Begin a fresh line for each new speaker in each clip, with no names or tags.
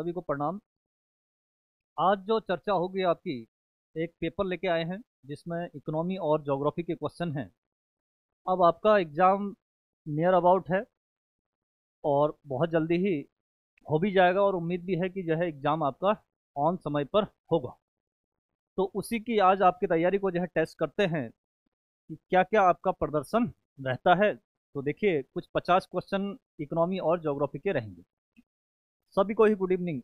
सभी को प्रणाम आज जो चर्चा होगी आपकी एक पेपर लेके आए हैं जिसमें इकोनॉमी और जोग्राफी के क्वेश्चन हैं अब आपका एग्ज़ाम नियर अबाउट है और बहुत जल्दी ही हो भी जाएगा और उम्मीद भी है कि जो है एग्ज़ाम आपका ऑन समय पर होगा तो उसी की आज आपकी तैयारी को जो है टेस्ट करते हैं कि क्या क्या आपका प्रदर्शन रहता है तो देखिए कुछ पचास क्वेश्चन इकोनॉमी और जोग्राफी के रहेंगे सभी को ही गुड इवनिंग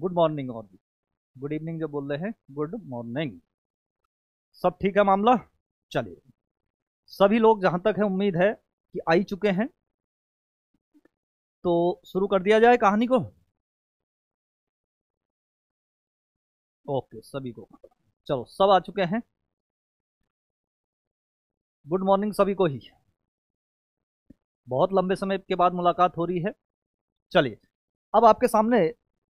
गुड मॉर्निंग और भी गुड इवनिंग जो बोल रहे हैं गुड मॉर्निंग सब ठीक है मामला चलिए सभी लोग जहां तक है उम्मीद है कि आई चुके हैं तो शुरू कर दिया जाए कहानी को
ओके सभी को चलो सब आ चुके हैं
गुड मॉर्निंग सभी को ही बहुत लंबे समय के बाद मुलाकात हो रही है चलिए अब आपके सामने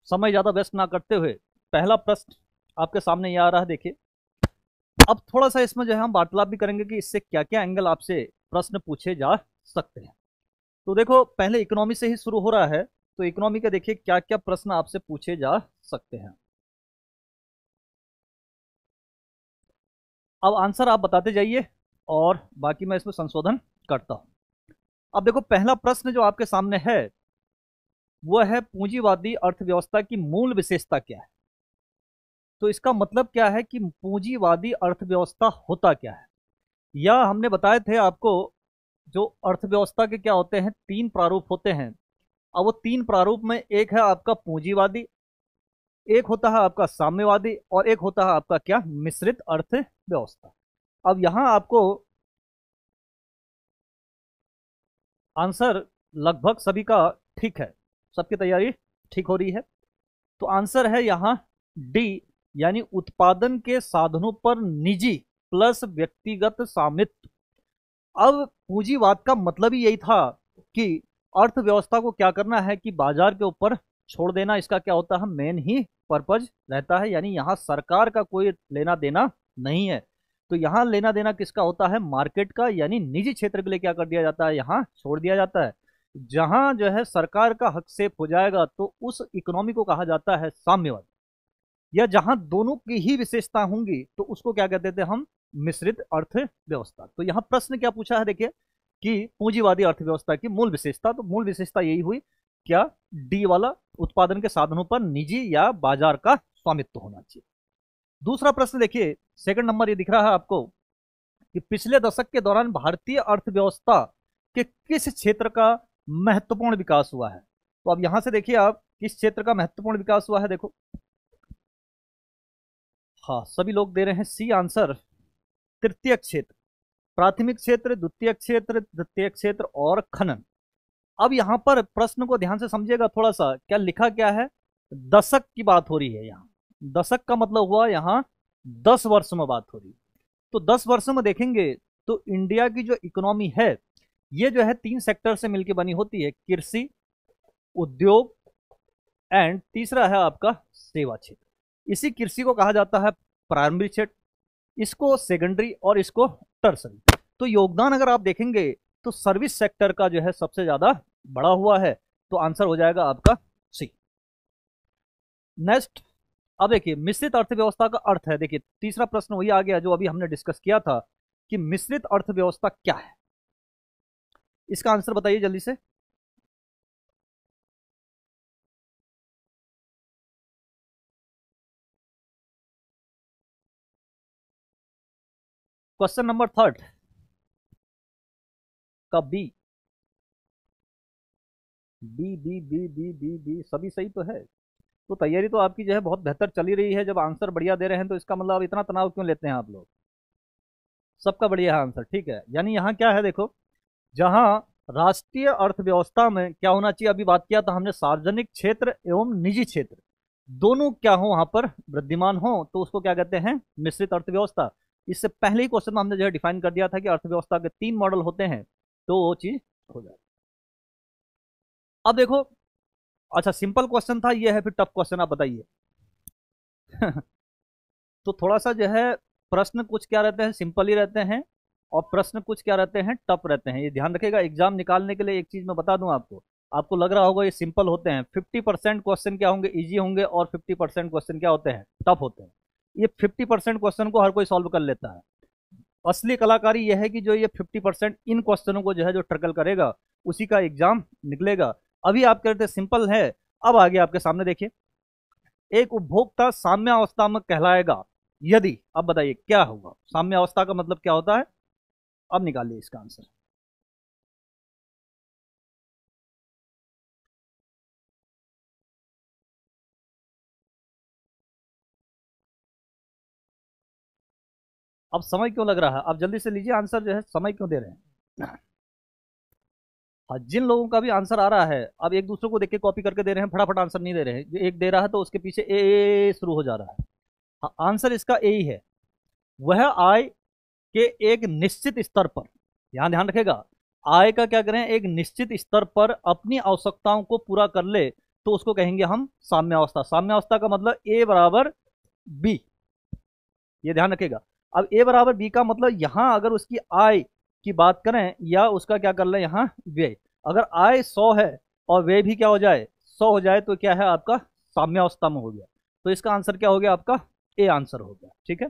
समय ज़्यादा वेस्ट ना करते हुए पहला प्रश्न आपके सामने ये आ रहा है देखिए अब थोड़ा सा इसमें जो है हम वार्तालाप भी करेंगे कि इससे क्या क्या एंगल आपसे प्रश्न पूछे जा सकते हैं तो देखो पहले इकोनॉमी से ही शुरू हो रहा है तो इकोनॉमी का देखिए क्या क्या प्रश्न आपसे पूछे जा सकते हैं अब आंसर आप बताते जाइए और बाकी मैं इसमें संशोधन करता हूं अब देखो पहला प्रश्न जो आपके सामने है वह है पूंजीवादी अर्थव्यवस्था की मूल विशेषता क्या है तो इसका मतलब क्या है कि पूंजीवादी अर्थव्यवस्था होता क्या है या हमने बताए थे आपको जो अर्थव्यवस्था के क्या होते हैं तीन प्रारूप होते हैं और वो तीन प्रारूप में एक है आपका पूंजीवादी एक होता है आपका साम्यवादी और एक होता है आपका क्या मिश्रित अर्थव्यवस्था अब यहाँ आपको आंसर लगभग सभी का ठीक है सबकी तैयारी ठीक हो रही है तो आंसर है यहाँ डी यानी उत्पादन के साधनों पर निजी प्लस व्यक्तिगत स्वामित्व अब पूंजीवाद का मतलब ही यही था कि अर्थव्यवस्था को क्या करना है कि बाजार के ऊपर छोड़ देना इसका क्या होता है मेन ही पर्पज रहता है यानी यहाँ सरकार का कोई लेना देना नहीं है तो यहाँ लेना देना किसका होता है मार्केट का यानी निजी क्षेत्र के लिए क्या कर दिया जाता है यहाँ छोड़ दिया जाता है जहां जो है सरकार का हक हो जाएगा तो उस इकोनॉमी को कहा जाता है साम्यवादी या जहां दोनों की ही विशेषता होंगी तो उसको क्या कहते थे हम मिश्रित अर्थव्यवस्था तो यहां प्रश्न क्या पूछा है देखिए कि पूंजीवादी अर्थव्यवस्था की मूल विशेषता तो मूल विशेषता यही हुई क्या डी वाला उत्पादन के साधनों पर निजी या बाजार का स्वामित्व होना चाहिए दूसरा प्रश्न देखिए सेकंड नंबर ये दिख रहा है आपको कि पिछले दशक के दौरान भारतीय अर्थव्यवस्था के किस क्षेत्र का महत्वपूर्ण विकास हुआ है तो अब यहां से देखिए आप किस क्षेत्र का महत्वपूर्ण विकास हुआ है देखो हाँ सभी लोग दे रहे हैं सी आंसर तृतीय क्षेत्र प्राथमिक क्षेत्र द्वितीय क्षेत्र तृतीय क्षेत्र और खनन अब यहां पर प्रश्न को ध्यान से समझिएगा थोड़ा सा क्या लिखा क्या है दशक की बात हो रही है यहाँ दशक का मतलब हुआ यहाँ दस वर्ष में बात हो रही तो दस वर्ष में देखेंगे तो इंडिया की जो इकोनॉमी है ये जो है तीन सेक्टर से मिलकर बनी होती है कृषि उद्योग एंड तीसरा है आपका सेवा क्षेत्र इसी कृषि को कहा जाता है प्राइमरी क्षेत्र इसको सेकेंडरी और इसको टर्सरी तो योगदान अगर आप देखेंगे तो सर्विस सेक्टर का जो है सबसे ज्यादा बड़ा हुआ है तो आंसर हो जाएगा आपका सी नेक्स्ट अब देखिए मिश्रित अर्थव्यवस्था का अर्थ है देखिए तीसरा प्रश्न वही आ गया जो अभी हमने डिस्कस किया था कि मिश्रित अर्थव्यवस्था क्या है
इसका आंसर बताइए जल्दी से क्वेश्चन नंबर थर्ड का B
B B B B B B सभी सही तो है तो तैयारी तो आपकी जो है बहुत बेहतर चली रही है जब आंसर बढ़िया दे रहे हैं तो इसका मतलब इतना तनाव क्यों लेते हैं आप लोग सबका बढ़िया आंसर ठीक है यानी यहाँ क्या है देखो जहां राष्ट्रीय अर्थव्यवस्था में क्या होना चाहिए अभी बात किया था तो हमने सार्वजनिक क्षेत्र एवं निजी क्षेत्र दोनों क्या हो वहां पर वृद्धिमान हो तो उसको क्या कहते हैं मिश्रित अर्थव्यवस्था इससे पहले ही क्वेश्चन में हमने जो है डिफाइन कर दिया था कि अर्थव्यवस्था के तीन मॉडल होते हैं तो वो चीज हो जाए अब देखो अच्छा सिंपल क्वेश्चन था ये है फिर टफ क्वेश्चन आप बताइए तो थोड़ा सा जो है प्रश्न कुछ क्या रहते हैं सिंपल ही रहते हैं और प्रश्न कुछ क्या रहते हैं टफ रहते हैं ये ध्यान रखेगा एग्जाम निकालने के लिए एक चीज़ मैं बता दूं आपको आपको लग रहा होगा ये सिंपल होते हैं 50 परसेंट क्वेश्चन क्या होंगे इजी होंगे और 50 परसेंट क्वेश्चन क्या होते हैं टफ होते हैं ये 50 परसेंट क्वेश्चन को हर कोई सॉल्व कर लेता है असली कलाकारी यह है कि जो ये 50 परसेंट इन क्वेश्चनों को जो है जो ट्रकल करेगा उसी का एग्जाम निकलेगा अभी आप कह रहे थे सिंपल है अब आगे आपके सामने देखिए एक उपभोक्ता साम्यावस्था में कहलाएगा यदि अब बताइए क्या होगा साम्यावस्था का मतलब क्या होता है अब निकालिए इसका आंसर अब समय क्यों लग रहा है अब जल्दी से लीजिए आंसर जो है समय क्यों दे रहे हैं हाँ जिन लोगों का भी आंसर आ रहा है अब एक दूसरे को देख के कॉपी करके दे रहे हैं फटाफट आंसर नहीं दे रहे हैं जो एक दे रहा है तो उसके पीछे ए, ए शुरू हो जा रहा है हाँ आंसर इसका ए ही है वह आय कि एक निश्चित स्तर पर यहां ध्यान रखेगा आय का क्या करें एक निश्चित स्तर पर अपनी आवश्यकताओं को पूरा कर ले तो उसको कहेंगे हम साम्यावस्था साम्यावस्था का मतलब ए बराबर बी ये ध्यान रखेगा अब ए बराबर बी का मतलब यहां अगर उसकी आय की बात करें या उसका क्या कर लें यहां व्यय अगर आय सौ है और व्यय भी क्या हो जाए सौ हो जाए तो क्या है आपका साम्यावस्था में हो गया तो इसका आंसर क्या हो गया आपका ए आंसर हो गया ठीक है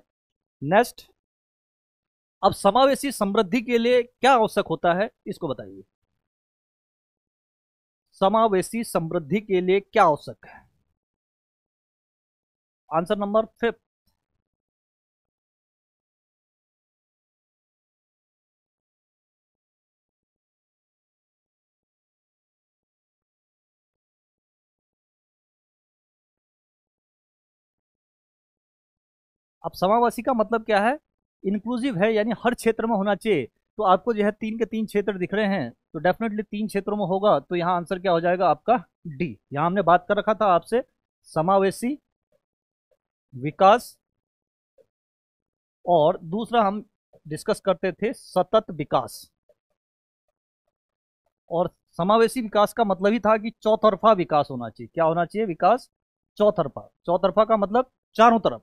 नेक्स्ट अब समावेशी समृद्धि के लिए क्या आवश्यक होता है इसको बताइए समावेशी समृद्धि के लिए क्या आवश्यक है
आंसर नंबर फिफ्थ अब समावेशी का मतलब क्या है
इंक्लूसिव है यानी हर क्षेत्र में होना चाहिए तो आपको जो है तीन के तीन क्षेत्र दिख रहे हैं तो डेफिनेटली तीन क्षेत्रों में होगा तो यहाँ आंसर क्या हो जाएगा आपका डी यहाँ हमने बात कर रखा था आपसे समावेशी विकास और दूसरा हम डिस्कस करते थे सतत विकास और समावेशी विकास का मतलब ही था कि चौतरफा विकास होना चाहिए क्या होना चाहिए विकास चौतरफा चौतरफा का मतलब चारों तरफ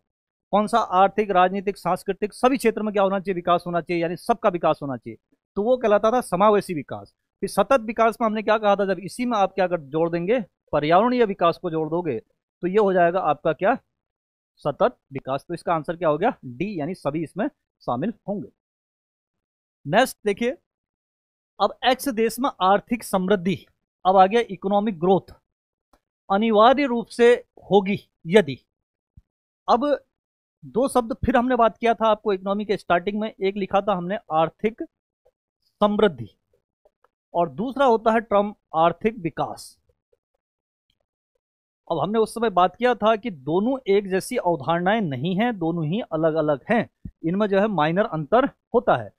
कौन सा आर्थिक राजनीतिक सांस्कृतिक सभी क्षेत्र में क्या होना चाहिए विकास होना चाहिए यानी सबका विकास होना चाहिए तो वो कहलाता था समावेशी विकास फिर सतत विकास में हमने क्या कहा था जब इसी में आप क्या कर जोड़ देंगे पर्यावरणीय विकास को जोड़ दोगे तो ये हो जाएगा आपका क्या सतत विकास तो इसका आंसर क्या हो गया डी यानी सभी इसमें शामिल होंगे नेक्स्ट देखिए अब एक्स देश में आर्थिक समृद्धि अब आ गया इकोनॉमिक ग्रोथ अनिवार्य रूप से होगी यदि अब दो शब्द फिर हमने बात किया था आपको इकोनॉमी के स्टार्टिंग में एक लिखा था हमने आर्थिक समृद्धि और दूसरा होता है टर्म आर्थिक विकास अब हमने उस समय बात किया था कि दोनों एक जैसी अवधारणाएं नहीं हैं दोनों ही अलग अलग हैं इनमें जो है माइनर अंतर होता है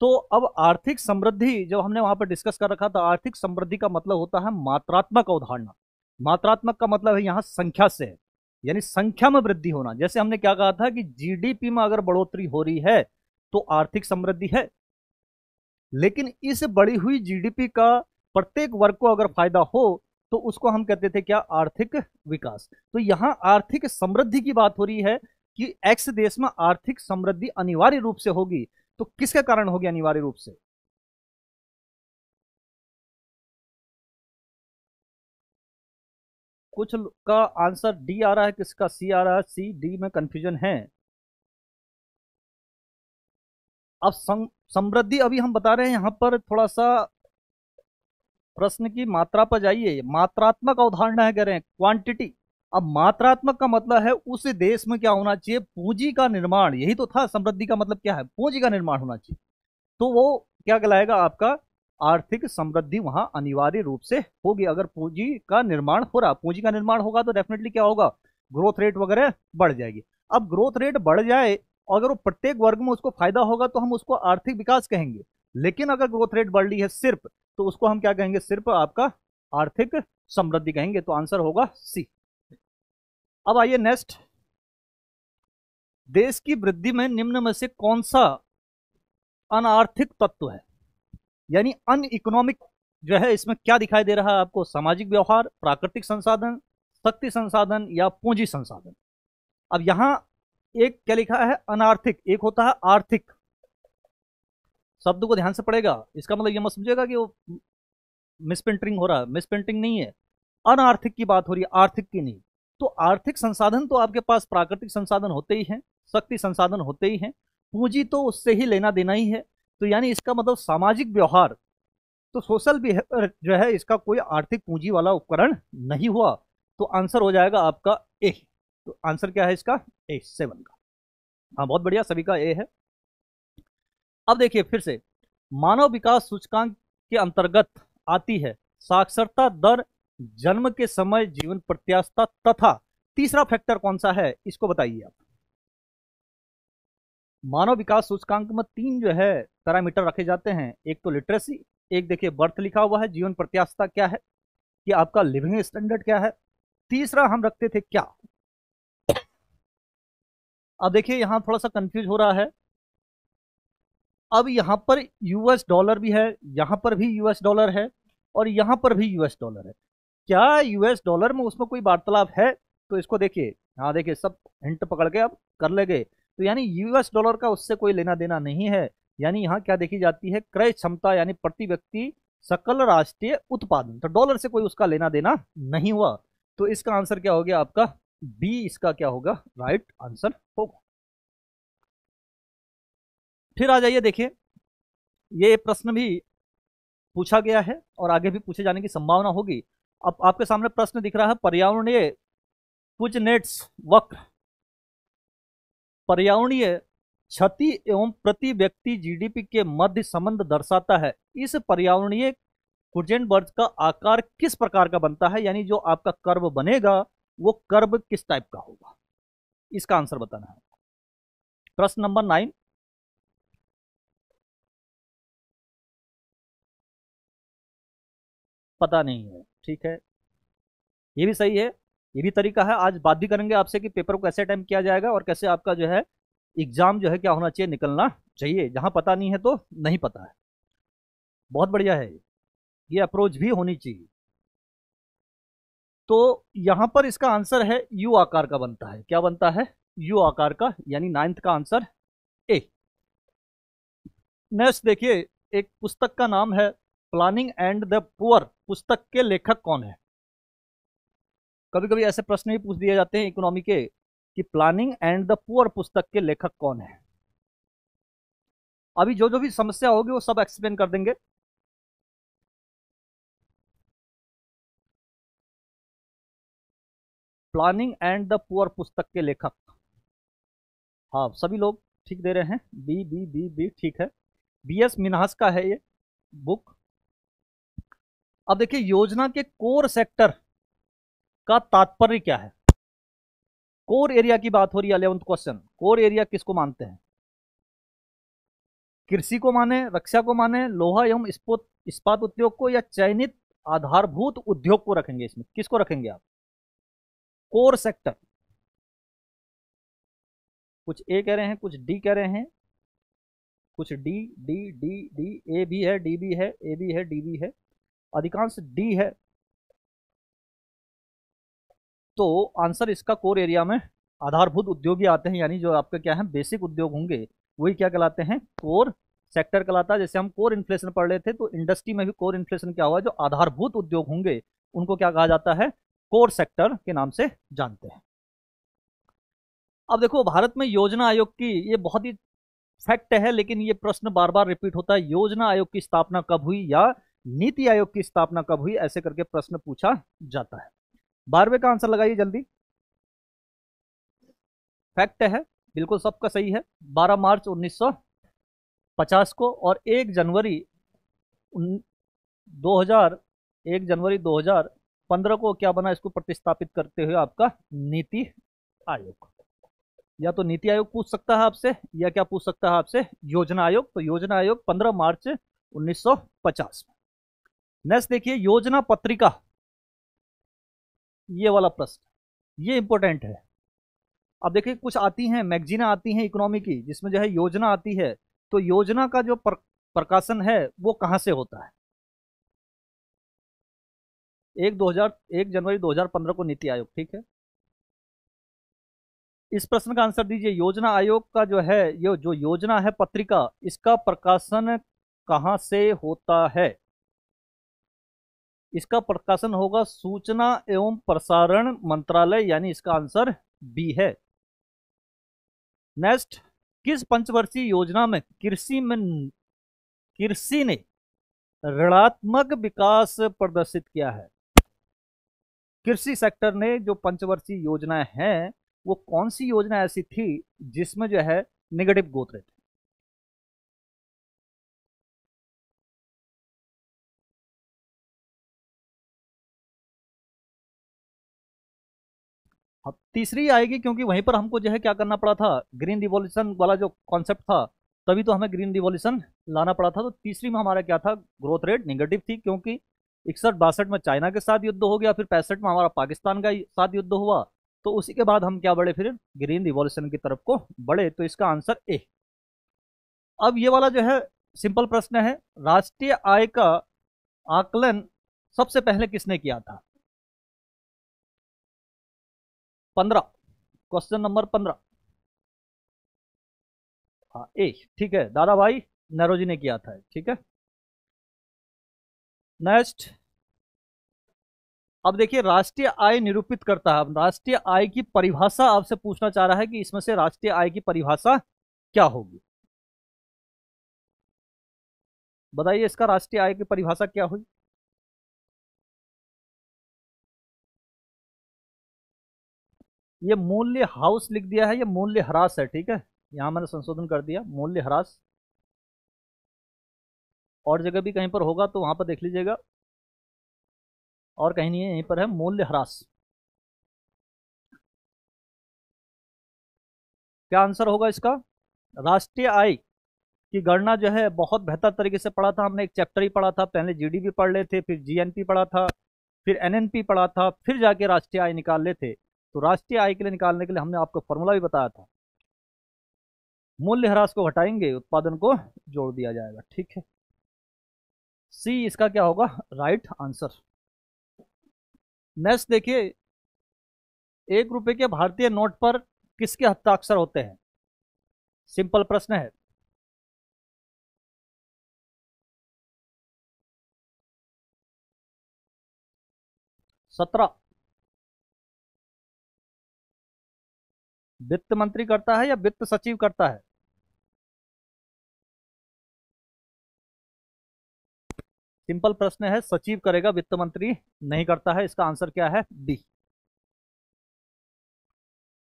तो अब आर्थिक समृद्धि जब हमने वहां पर डिस्कस कर रखा था आर्थिक समृद्धि का मतलब होता है मात्रात्मक अवधारणा मात्रात्मक का मतलब है यहां संख्या से यानी संख्या में वृद्धि होना जैसे हमने क्या कहा था कि जीडीपी में अगर बढ़ोतरी हो रही है तो आर्थिक समृद्धि है लेकिन इस बढ़ी हुई जीडीपी का प्रत्येक वर्ग को अगर फायदा हो तो उसको हम कहते थे क्या आर्थिक विकास तो यहां आर्थिक समृद्धि की बात हो रही है कि एक्स देश में आर्थिक समृद्धि अनिवार्य रूप से होगी तो किसके कारण होगी अनिवार्य रूप से
कुछ का
आंसर डी आ रहा है किसका सी आ रहा है सी डी में कंफ्यूजन है अब समृद्धि अभी हम बता रहे हैं यहां पर थोड़ा सा प्रश्न की मात्रा पर जाइए मात्रात्मक अवधारणा है कह रहे हैं क्वांटिटी अब मात्रात्मक का मतलब है उस देश में क्या होना चाहिए पूंजी का निर्माण यही तो था समृद्धि का मतलब क्या है पूंजी का निर्माण होना चाहिए तो वो क्या कहलाएगा आपका आर्थिक समृद्धि वहां अनिवार्य रूप से होगी अगर पूंजी का निर्माण हो रहा पूंजी का निर्माण होगा तो डेफिनेटली क्या होगा ग्रोथ रेट वगैरह बढ़ जाएगी अब ग्रोथ रेट बढ़ जाए अगर वो प्रत्येक वर्ग में उसको फायदा होगा तो हम उसको आर्थिक विकास कहेंगे लेकिन अगर ग्रोथ रेट बढ़ रही है सिर्फ तो उसको हम क्या कहेंगे सिर्फ आपका आर्थिक समृद्धि कहेंगे तो आंसर होगा सी अब आइए नेक्स्ट देश की वृद्धि में निम्न में से कौन सा अनार्थिक तत्व है यानी अन इकोनॉमिक जो है इसमें क्या दिखाई दे रहा है आपको सामाजिक व्यवहार प्राकृतिक संसाधन शक्ति संसाधन या पूंजी संसाधन अब यहाँ एक क्या लिखा है अनार्थिक एक होता है आर्थिक शब्द को ध्यान से पड़ेगा इसका मतलब यह मत समझेगा कि वो मिसप्रिंटिंग हो रहा है मिसप्रिंटिंग नहीं है अनार्थिक की बात हो रही है आर्थिक की नहीं तो आर्थिक संसाधन तो आपके पास प्राकृतिक संसाधन होते ही हैं शक्ति संसाधन होते ही हैं पूंजी तो उससे ही लेना देना ही है तो यानी इसका मतलब सामाजिक व्यवहार तो सोशल बिहेवियर जो है इसका कोई आर्थिक पूंजी वाला उपकरण नहीं हुआ तो आंसर हो जाएगा आपका ए तो आंसर क्या है इसका ए सेवन का हाँ बहुत बढ़िया सभी का ए है अब देखिए फिर से मानव विकास सूचकांक के अंतर्गत आती है साक्षरता दर जन्म के समय जीवन प्रत्याशा तथा तीसरा फैक्टर कौन सा है इसको बताइए आप मानव विकास सूचकांक में तीन जो है पैरामीटर रखे जाते हैं एक तो लिटरेसी एक देखिए बर्थ लिखा हुआ है जीवन प्रत्याशा क्या है कि आपका लिविंग स्टैंडर्ड क्या है तीसरा हम रखते थे क्या अब देखिए यहाँ थोड़ा सा कंफ्यूज हो रहा है अब यहां पर यूएस डॉलर भी है यहां पर भी यूएस डॉलर है और यहां पर भी यूएस डॉलर है क्या यूएस डॉलर में उसमें कोई वार्तालाप है तो इसको देखिए हाँ देखिए सब हिंट पकड़ के अब कर लेंगे तो यानी यूएस डॉलर का उससे कोई लेना देना नहीं है यानी यहाँ क्या देखी जाती है क्रय क्षमता यानी प्रति व्यक्ति सकल राष्ट्रीय उत्पादन तो डॉलर से कोई उसका लेना देना नहीं हुआ तो इसका आंसर क्या हो गया आपका बी इसका क्या होगा राइट आंसर होगा फिर आ जाइए देखिए ये प्रश्न भी पूछा गया है और आगे भी पूछे जाने की संभावना होगी अब आपके सामने प्रश्न दिख रहा है पर्यावरणीय कुछ नेट्स वक्र पर्यावरणीय क्षति एवं प्रति व्यक्ति जीडीपी के मध्य संबंध दर्शाता है इस पर्यावरणीय कुर्जेनबर्ज का आकार किस प्रकार का बनता है यानी जो आपका कर्व बनेगा वो कर्व किस टाइप का होगा इसका आंसर बताना है प्रश्न नंबर नाइन पता नहीं है ठीक है ये भी सही है ये भी तरीका है आज बात भी करेंगे आपसे कि पेपर को कैसे अटैम्प किया जाएगा और कैसे आपका जो है एग्ज़ाम जो है क्या होना चाहिए निकलना चाहिए जहां पता नहीं है तो नहीं पता है बहुत बढ़िया है ये अप्रोच भी होनी चाहिए तो यहां पर इसका आंसर है यू आकार का बनता है क्या बनता है यू आकार का यानी नाइन्थ का आंसर ए नेक्स्ट देखिए एक पुस्तक का नाम है प्लानिंग एंड द पुअर पुस्तक के लेखक कौन है कभी कभी ऐसे प्रश्न भी पूछ दिए जाते हैं इकोनॉमी के कि प्लानिंग एंड द पुअर पुस्तक के लेखक कौन है अभी जो जो भी समस्या होगी वो सब एक्सप्लेन कर देंगे प्लानिंग एंड द पुअर पुस्तक के लेखक हाँ सभी लोग ठीक दे रहे हैं बी बी बी बी ठीक है बी एस मिनहास का है ये बुक अब देखिए योजना के कोर सेक्टर का तात्पर्य क्या है कोर एरिया की बात हो रही है अलेवंथ क्वेश्चन कोर एरिया किसको मानते हैं कृषि को माने रक्षा को माने लोहा एवं इस्पात उद्योग को या चयनित आधारभूत उद्योग को रखेंगे इसमें किसको रखेंगे आप कोर सेक्टर कुछ ए कह रहे हैं कुछ डी कह रहे हैं कुछ D D D D A भी है डी भी है ए भी है डी भी है अधिकांश डी है तो आंसर इसका कोर एरिया में आधारभूत उद्योग ही आते हैं यानी जो आपके क्या है बेसिक उद्योग होंगे वही क्या कहलाते हैं कोर सेक्टर कहलाता है जैसे हम कोर इन्फ्लेशन पढ़ रहे थे तो इंडस्ट्री में भी कोर इन्फ्लेशन क्या हुआ जो आधारभूत उद्योग होंगे उनको क्या कहा जाता है कोर सेक्टर के नाम से जानते हैं अब देखो भारत में योजना आयोग की ये बहुत ही फैक्ट है लेकिन ये प्रश्न बार बार रिपीट होता है योजना आयोग की स्थापना कब हुई या नीति आयोग की स्थापना कब हुई ऐसे करके प्रश्न पूछा जाता है बारहवें का आंसर लगाइए जल्दी फैक्ट है बिल्कुल सबका सही है 12 मार्च 1950 को और 1 जनवरी 2000 1 जनवरी 2015 को क्या बना इसको प्रतिस्थापित करते हुए आपका नीति आयोग या तो नीति आयोग पूछ सकता है आपसे या क्या पूछ सकता है आपसे योजना आयोग तो योजना आयोग 15 मार्च 1950 नेक्स्ट देखिए योजना पत्रिका ये वाला प्रश्न ये इंपॉर्टेंट है अब देखिए कुछ आती हैं मैगजीना आती हैं इकोनॉमी की जिसमें जो है योजना आती है तो योजना का जो प्रकाशन है वो कहाँ से होता है एक दो हजार एक जनवरी 2015 को नीति आयोग ठीक है इस प्रश्न का आंसर दीजिए योजना आयोग का जो है ये जो योजना है पत्रिका इसका प्रकाशन कहाँ से होता है इसका प्रकाशन होगा सूचना एवं प्रसारण मंत्रालय यानी इसका आंसर बी है नेक्स्ट किस पंचवर्षीय योजना में कृषि में कृषि ने ऋणात्मक विकास प्रदर्शित किया है कृषि सेक्टर ने जो पंचवर्षीय योजनाएं हैं वो कौन सी योजना ऐसी थी जिसमें जो है निगेटिव ग्रोथ रेट तीसरी आएगी क्योंकि वहीं पर हमको जो है क्या करना पड़ा था ग्रीन रिवॉल्यूशन वाला जो कॉन्सेप्ट था तभी तो हमें ग्रीन रिवॉल्यूशन लाना पड़ा था तो तीसरी में हमारा क्या था ग्रोथ रेट निगेटिव थी क्योंकि इकसठ बासठ में चाइना के साथ युद्ध हो गया फिर पैंसठ में हमारा पाकिस्तान का साथ युद्ध हुआ तो उसी के बाद हम क्या बढ़े फिर ग्रीन रिवॉल्यूशन की तरफ को बढ़े तो इसका आंसर ए अब ये वाला जो है सिंपल प्रश्न है राष्ट्रीय आय का
आकलन सबसे पहले किसने किया था
पंद्रह क्वेश्चन नंबर पंद्रह हाँ ए ठीक है दादा भाई नरोजी ने किया था ठीक है नेक्स्ट अब देखिए राष्ट्रीय आय निरूपित करता है राष्ट्रीय आय की परिभाषा आपसे पूछना चाह रहा है कि इसमें से राष्ट्रीय आय की परिभाषा क्या होगी बताइए इसका राष्ट्रीय आय की परिभाषा क्या हुई ये मूल्य हाउस लिख दिया है ये मूल्य ह्रास है ठीक है यहां मैंने संशोधन कर दिया मूल्य ह्रास और जगह भी कहीं पर होगा तो वहां पर देख लीजिएगा
और कहीं नहीं है यहीं पर है मूल्य ह्रास
क्या आंसर होगा इसका राष्ट्रीय आय की गणना जो है बहुत बेहतर तरीके से पढ़ा था हमने एक चैप्टर ही पढ़ा था पहले जीडीपी पढ़ लेते फिर जीएनपी पढ़ा था फिर एनएनपी पढ़ा था फिर जाके राष्ट्रीय आय निकाल लेते तो राष्ट्रीय आय के लिए निकालने के लिए हमने आपको फॉर्मूला भी बताया था मूल्य ह्रास को हटाएंगे उत्पादन को जोड़ दिया जाएगा ठीक है सी इसका क्या होगा राइट आंसर नेक्स्ट देखिए एक रुपए के भारतीय नोट पर किसके हस्ताक्षर होते हैं सिंपल प्रश्न है
सत्रह वित्त मंत्री करता है या वित्त सचिव करता है सिंपल प्रश्न है
सचिव करेगा वित्त मंत्री नहीं करता है इसका आंसर क्या है बी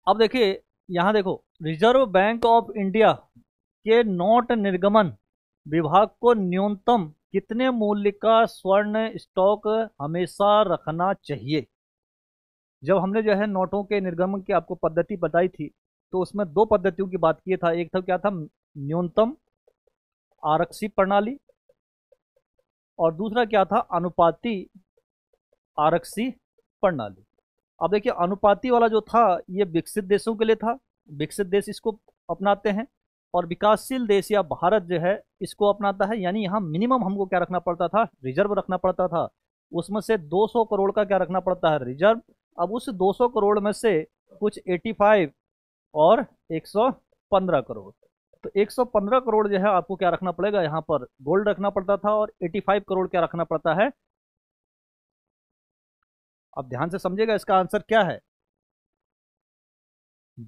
अब देखिए यहां देखो रिजर्व बैंक ऑफ इंडिया के नोट निर्गमन विभाग को न्यूनतम कितने मूल्य का स्वर्ण स्टॉक हमेशा रखना चाहिए जब हमने जो है नोटों के निर्गमन की आपको पद्धति बताई थी तो उसमें दो पद्धतियों की बात की था एक था क्या था न्यूनतम आरक्षी प्रणाली और दूसरा क्या था अनुपाति आरक्षी प्रणाली अब देखिए अनुपाति वाला जो था ये विकसित देशों के लिए था विकसित देश इसको अपनाते हैं और विकासशील देश या भारत जो है इसको अपनाता है यानी यहाँ मिनिमम हमको क्या रखना पड़ता था रिजर्व रखना पड़ता था उसमें से 200 करोड़ का क्या रखना पड़ता है रिजर्व अब उस 200 करोड़ में से कुछ 85 और 115 करोड़ तो 115 करोड़ जो है आपको क्या रखना पड़ेगा यहाँ पर गोल्ड रखना पड़ता था और 85 करोड़ क्या रखना पड़ता है अब ध्यान से समझेगा इसका आंसर क्या है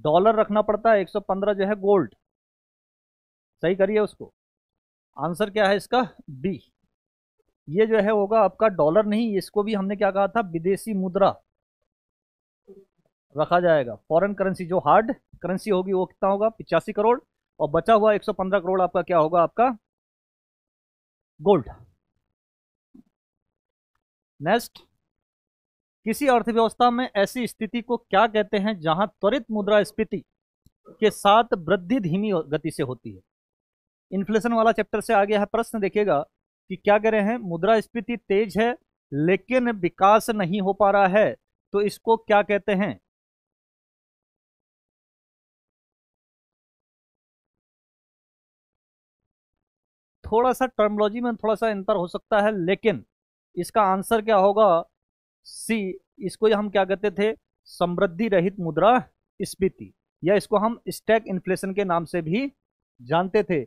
डॉलर रखना पड़ता है 115 जो है गोल्ड सही करिए उसको आंसर क्या है इसका बी ये जो है होगा आपका डॉलर नहीं इसको भी हमने क्या कहा था विदेशी मुद्रा रखा जाएगा फॉरेन करेंसी जो हार्ड करेंसी होगी वो कितना होगा पिचासी करोड़ और बचा हुआ 115 करोड़ आपका क्या होगा आपका गोल्ड नेक्स्ट किसी अर्थव्यवस्था में ऐसी स्थिति को क्या कहते हैं जहां त्वरित मुद्रा स्पीति के साथ वृद्धि धीमी गति से होती है इन्फ्लेशन वाला चैप्टर से आगे है प्रश्न देखिएगा कि क्या कह रहे हैं मुद्रा स्पीति तेज है लेकिन विकास नहीं हो पा रहा है तो इसको क्या कहते हैं थोड़ा सा टर्मोलॉजी में थोड़ा सा अंतर हो सकता है लेकिन इसका आंसर क्या होगा सी इसको हम क्या कहते थे समृद्धि रहित मुद्रा स्पीति या इसको हम स्टैक इन्फ्लेशन के नाम से भी जानते थे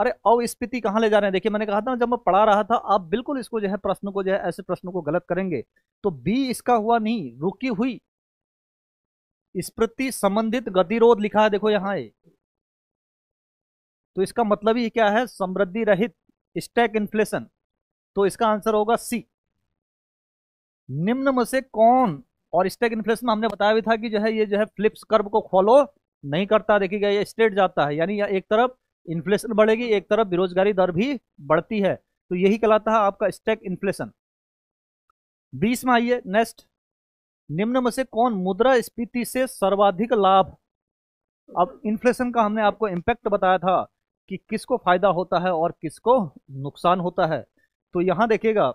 अरे अव स्पीति कहाँ ले जा रहे हैं देखिए मैंने कहा था ना जब मैं पढ़ा रहा था आप बिल्कुल इसको जो है प्रश्न को जो है ऐसे प्रश्नों को गलत करेंगे तो बी इसका हुआ नहीं रुकी हुई स्मृति संबंधित गतिरोध लिखा है देखो यहाँ तो इसका मतलब ही क्या है समृद्धि रहित स्टैक इन्फ्लेशन तो इसका आंसर होगा सी निम्न में से कौन और स्टैक इन्फ्लेशन हमने बताया भी था कि जो है ये जो है फ्लिप्स कर्व को फॉलो नहीं करता देखिएगा ये स्ट्रेट जाता है यानी एक तरफ इन्फ्लेशन बढ़ेगी एक तरफ बेरोजगारी दर भी बढ़ती है तो यही कहलाता है आपका स्टैक इन्फ्लेशन बीस में आइए नेक्स्ट निम्न में से कौन मुद्रा स्फीति से सर्वाधिक लाभ अब इन्फ्लेशन का हमने आपको इम्पैक्ट बताया था कि किसको फायदा होता है और किसको नुकसान होता है तो यहां देखिएगा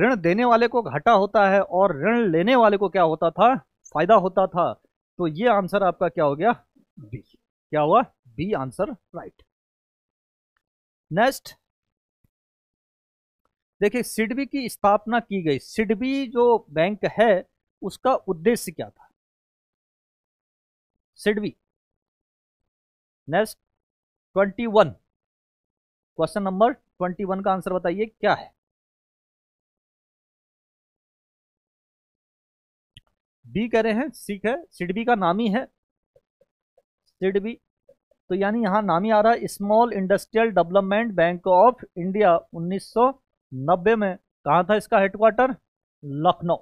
ऋण देने वाले को घाटा होता है और ऋण लेने वाले को क्या होता था फायदा होता था तो ये आंसर आपका क्या हो गया बी क्या हुआ बी आंसर राइट नेक्स्ट देखिए सिडबी की स्थापना की गई सिडबी जो बैंक है उसका उद्देश्य क्या था SIDBI next
twenty one question number twenty one का आंसर बताइए क्या है बी कह रहे
हैं सिख है सिडबी का नाम ही है सिडबी तो यानी यहां नाम ही आ रहा है small industrial development bank of India 1990 में कहा था इसका हेडक्वार्टर लखनऊ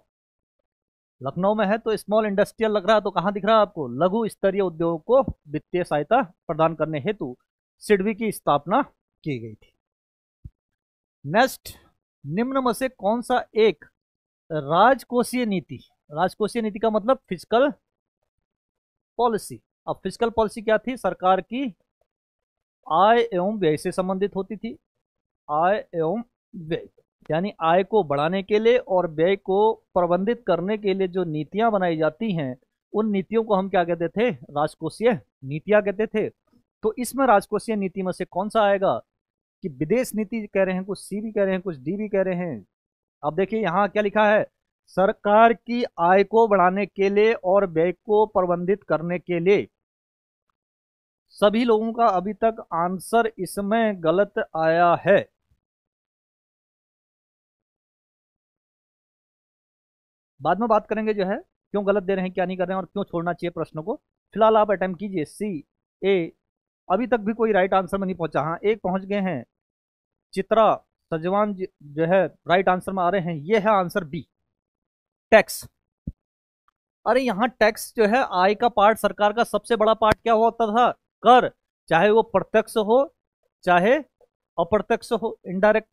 लखनऊ में है तो स्मॉल इंडस्ट्रियल लग रहा है तो कहां दिख रहा है आपको लघु स्तरीय उद्योग को वित्तीय सहायता प्रदान करने हेतु सिडवी की स्थापना की गई थी नेक्स्ट निम्न में से कौन सा एक राजकोषीय नीति राजकोषीय नीति का मतलब फिजिकल पॉलिसी अब फिजिकल पॉलिसी क्या थी सरकार की आय एवं व्यय से संबंधित होती थी आय एवं व्यय यानी आय को बढ़ाने के लिए और व्यय को प्रबंधित करने के लिए जो नीतियां बनाई जाती हैं उन नीतियों को हम क्या कहते थे राजकोषीय नीतियां कहते थे तो इसमें राजकोषीय नीति में से कौन सा आएगा कि विदेश नीति कह रहे हैं कुछ सी भी कह रहे हैं कुछ डी भी कह रहे हैं अब देखिए यहाँ क्या लिखा है सरकार की आय को बढ़ाने के लिए और व्यय को प्रबंधित करने के लिए सभी लोगों का अभी तक आंसर इसमें गलत आया है बाद में बात करेंगे जो है क्यों गलत दे रहे हैं क्या नहीं कर रहे हैं और क्यों छोड़ना चाहिए प्रश्नों को फिलहाल आप अटेम्प्ट कीजिए सी ए अभी तक भी कोई राइट आंसर में नहीं पहुंचा हाँ एक पहुंच गए हैं चित्रा सजवान जो है राइट आंसर में आ रहे हैं ये है आंसर बी टैक्स अरे यहाँ टैक्स जो है आय का पार्ट सरकार का सबसे बड़ा पार्ट क्या होता था कर चाहे वो प्रत्यक्ष हो चाहे अप्रत्यक्ष हो इनडायरेक्ट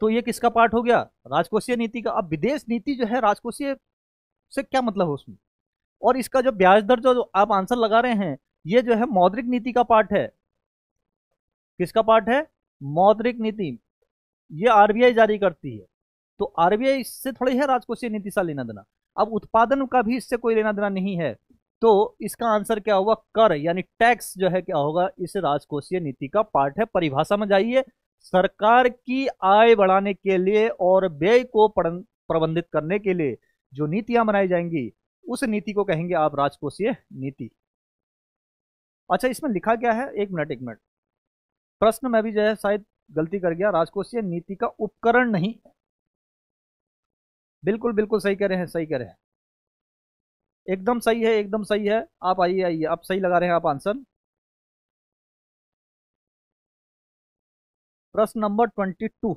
तो ये किसका पार्ट हो गया राजकोषीय नीति का अब विदेश नीति जो है राजकोषीय से क्या मतलब है उसमें और इसका जो ब्याज दर जो आप आंसर लगा रहे हैं ये जो है मौद्रिक नीति का पार्ट है किसका पार्ट है मौद्रिक नीति ये आरबीआई जारी करती है तो आरबीआई इससे थोड़ी है राजकोषीय नीति सा लेना देना अब उत्पादन का भी इससे कोई लेना देना नहीं है तो इसका आंसर क्या होगा कर यानी टैक्स जो है क्या होगा इस राजकोषीय नीति का पार्ट है परिभाषा में जाइए सरकार की आय बढ़ाने के लिए और व्यय को प्रबंधित करने के लिए जो नीतियां बनाई जाएंगी उस नीति को कहेंगे आप राजकोषीय नीति अच्छा इसमें लिखा क्या है एक मिनट एक मिनट प्रश्न में भी जो है शायद गलती कर गया राजकोषीय नीति का उपकरण नहीं
बिल्कुल बिल्कुल सही कह रहे हैं सही कह रहे हैं एकदम सही है एकदम सही है आप आइए आइए आप सही लगा रहे हैं आप आंसर प्रश्न नंबर ट्वेंटी टू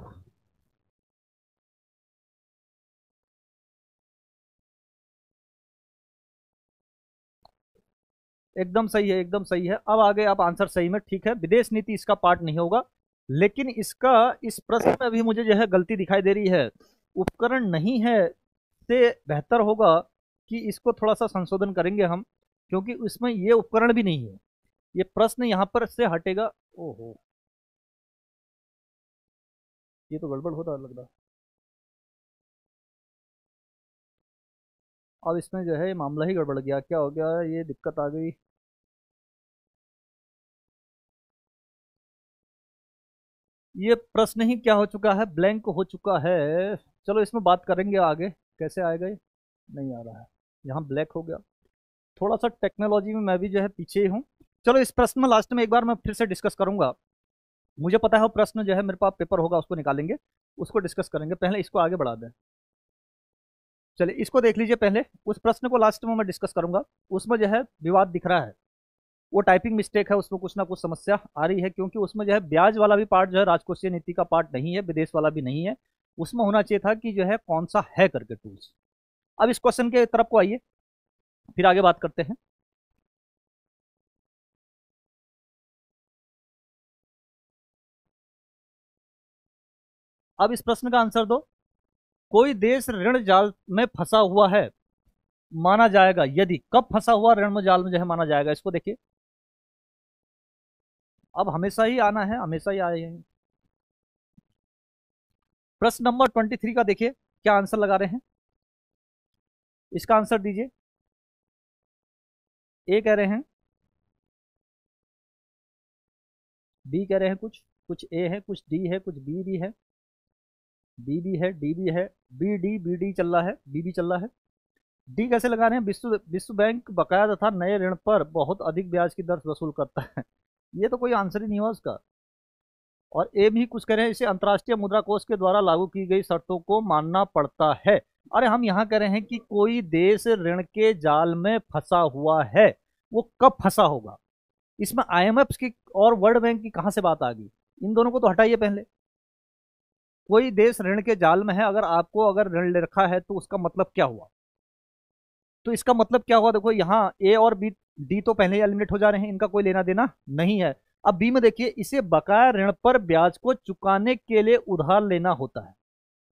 एकदम सही है एकदम सही है अब आगे आप आंसर सही में ठीक है विदेश नीति इसका पार्ट नहीं होगा लेकिन इसका इस प्रश्न में अभी मुझे जो है गलती दिखाई दे रही है उपकरण नहीं है से बेहतर होगा कि इसको थोड़ा सा संशोधन करेंगे हम क्योंकि उसमें ये उपकरण भी नहीं है ये प्रश्न यहाँ पर से हटेगा ओहो ये तो गड़बड़ होता लग रहा
अब इसमें जो है मामला ही गड़बड़ गया क्या हो गया ये दिक्कत आ गई
ये प्रश्न ही क्या हो चुका है ब्लैंक हो चुका है चलो इसमें बात करेंगे आगे कैसे आएगा ये नहीं आ रहा है यहाँ ब्लैक हो गया थोड़ा सा टेक्नोलॉजी में मैं भी जो है पीछे ही हूँ चलो इस प्रश्न में लास्ट में एक बार मैं फिर से डिस्कस करूँगा मुझे पता है वो प्रश्न जो है मेरे पास पेपर होगा उसको निकालेंगे उसको डिस्कस करेंगे पहले इसको आगे बढ़ा दें चलिए इसको देख लीजिए पहले उस प्रश्न को लास्ट में मैं डिस्कस करूंगा उसमें जो है विवाद दिख रहा है वो टाइपिंग मिस्टेक है उसमें कुछ ना कुछ समस्या आ रही है क्योंकि उसमें जो है ब्याज वाला भी पार्ट जो है राजकोषीय नीति का पार्ट नहीं है विदेश वाला भी नहीं है उसमें होना चाहिए था कि जो है कौन सा है करके टूल्स अब इस क्वेश्चन के तरफ को आइए
फिर आगे बात करते हैं अब इस प्रश्न का आंसर दो
कोई देश ऋण जाल में फंसा हुआ है माना जाएगा यदि कब फंसा हुआ ऋण जाल में जो है माना जाएगा इसको देखिए अब हमेशा ही आना है हमेशा ही आए हैं प्रश्न नंबर ट्वेंटी थ्री का देखिए क्या आंसर लगा रहे हैं इसका आंसर दीजिए ए कह रहे हैं बी कह रहे हैं कुछ कुछ ए है कुछ डी है कुछ बी भी है बी भी है डी भी है बी डी बी डी चल रहा है बी भी चल रहा है डी कैसे लगा रहे हैं विश्व विश्व बैंक बकाया तथा नए ऋण पर बहुत अधिक ब्याज की दर वसूल करता है ये तो कोई आंसर ही नहीं हुआ उसका और एम ही कुछ कह रहे हैं इसे अंतर्राष्ट्रीय मुद्रा कोष के द्वारा लागू की गई शर्तों को मानना पड़ता है अरे हम यहाँ कह रहे हैं कि कोई देश ऋण के जाल में फंसा हुआ है वो कब फंसा होगा इसमें आईएमएफ की और वर्ल्ड बैंक की कहाँ से बात आ गई इन दोनों को तो हटाइए पहले कोई देश ऋण के जाल में है अगर आपको अगर ऋण ले रखा है तो उसका मतलब क्या हुआ तो इसका मतलब क्या हुआ देखो यहाँ ए और बी डी तो पहले ही एलिमिनेट हो जा रहे हैं इनका कोई लेना देना नहीं है अब बी में देखिए इसे बकाया ऋण पर ब्याज को चुकाने के लिए उधार लेना होता है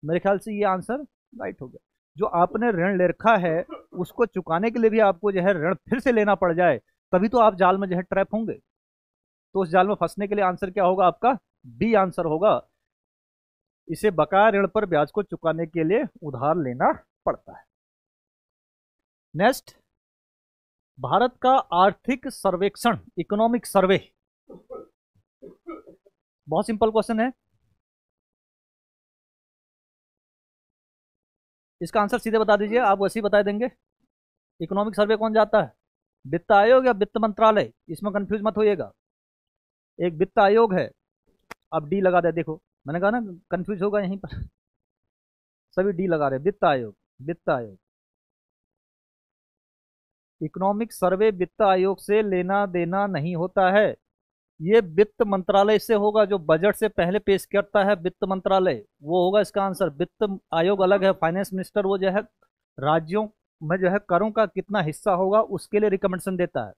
मेरे ख्याल से ये आंसर राइट हो गया जो आपने ऋण ले रखा है उसको चुकाने के लिए भी आपको जो है ऋण फिर से लेना पड़ जाए तभी तो आप जाल में जो है ट्रैप होंगे तो उस जाल में फंसने के लिए आंसर क्या होगा आपका बी आंसर होगा इसे बकाया ऋण पर ब्याज को चुकाने के लिए उधार लेना पड़ता है नेक्स्ट भारत का आर्थिक सर्वेक्षण इकोनॉमिक सर्वे बहुत सिंपल क्वेश्चन है इसका आंसर सीधे बता दीजिए आप वैसे ही बता देंगे इकोनॉमिक सर्वे कौन जाता है वित्त आयोग या वित्त मंत्रालय इसमें कंफ्यूज मत होइएगा एक वित्त आयोग है आप डी लगा दे देखो मैंने कहा ना कंफ्यूज होगा यहीं पर सभी डी लगा रहे वित्त आयोग वित्त आयोग इकोनॉमिक सर्वे वित्त आयोग से लेना देना नहीं होता है ये वित्त मंत्रालय से होगा जो बजट से पहले पेश करता है वित्त मंत्रालय वो होगा इसका आंसर वित्त आयोग अलग है फाइनेंस मिनिस्टर वो जो है राज्यों में जो है करों का कितना हिस्सा होगा उसके लिए रिकमेंडेशन देता है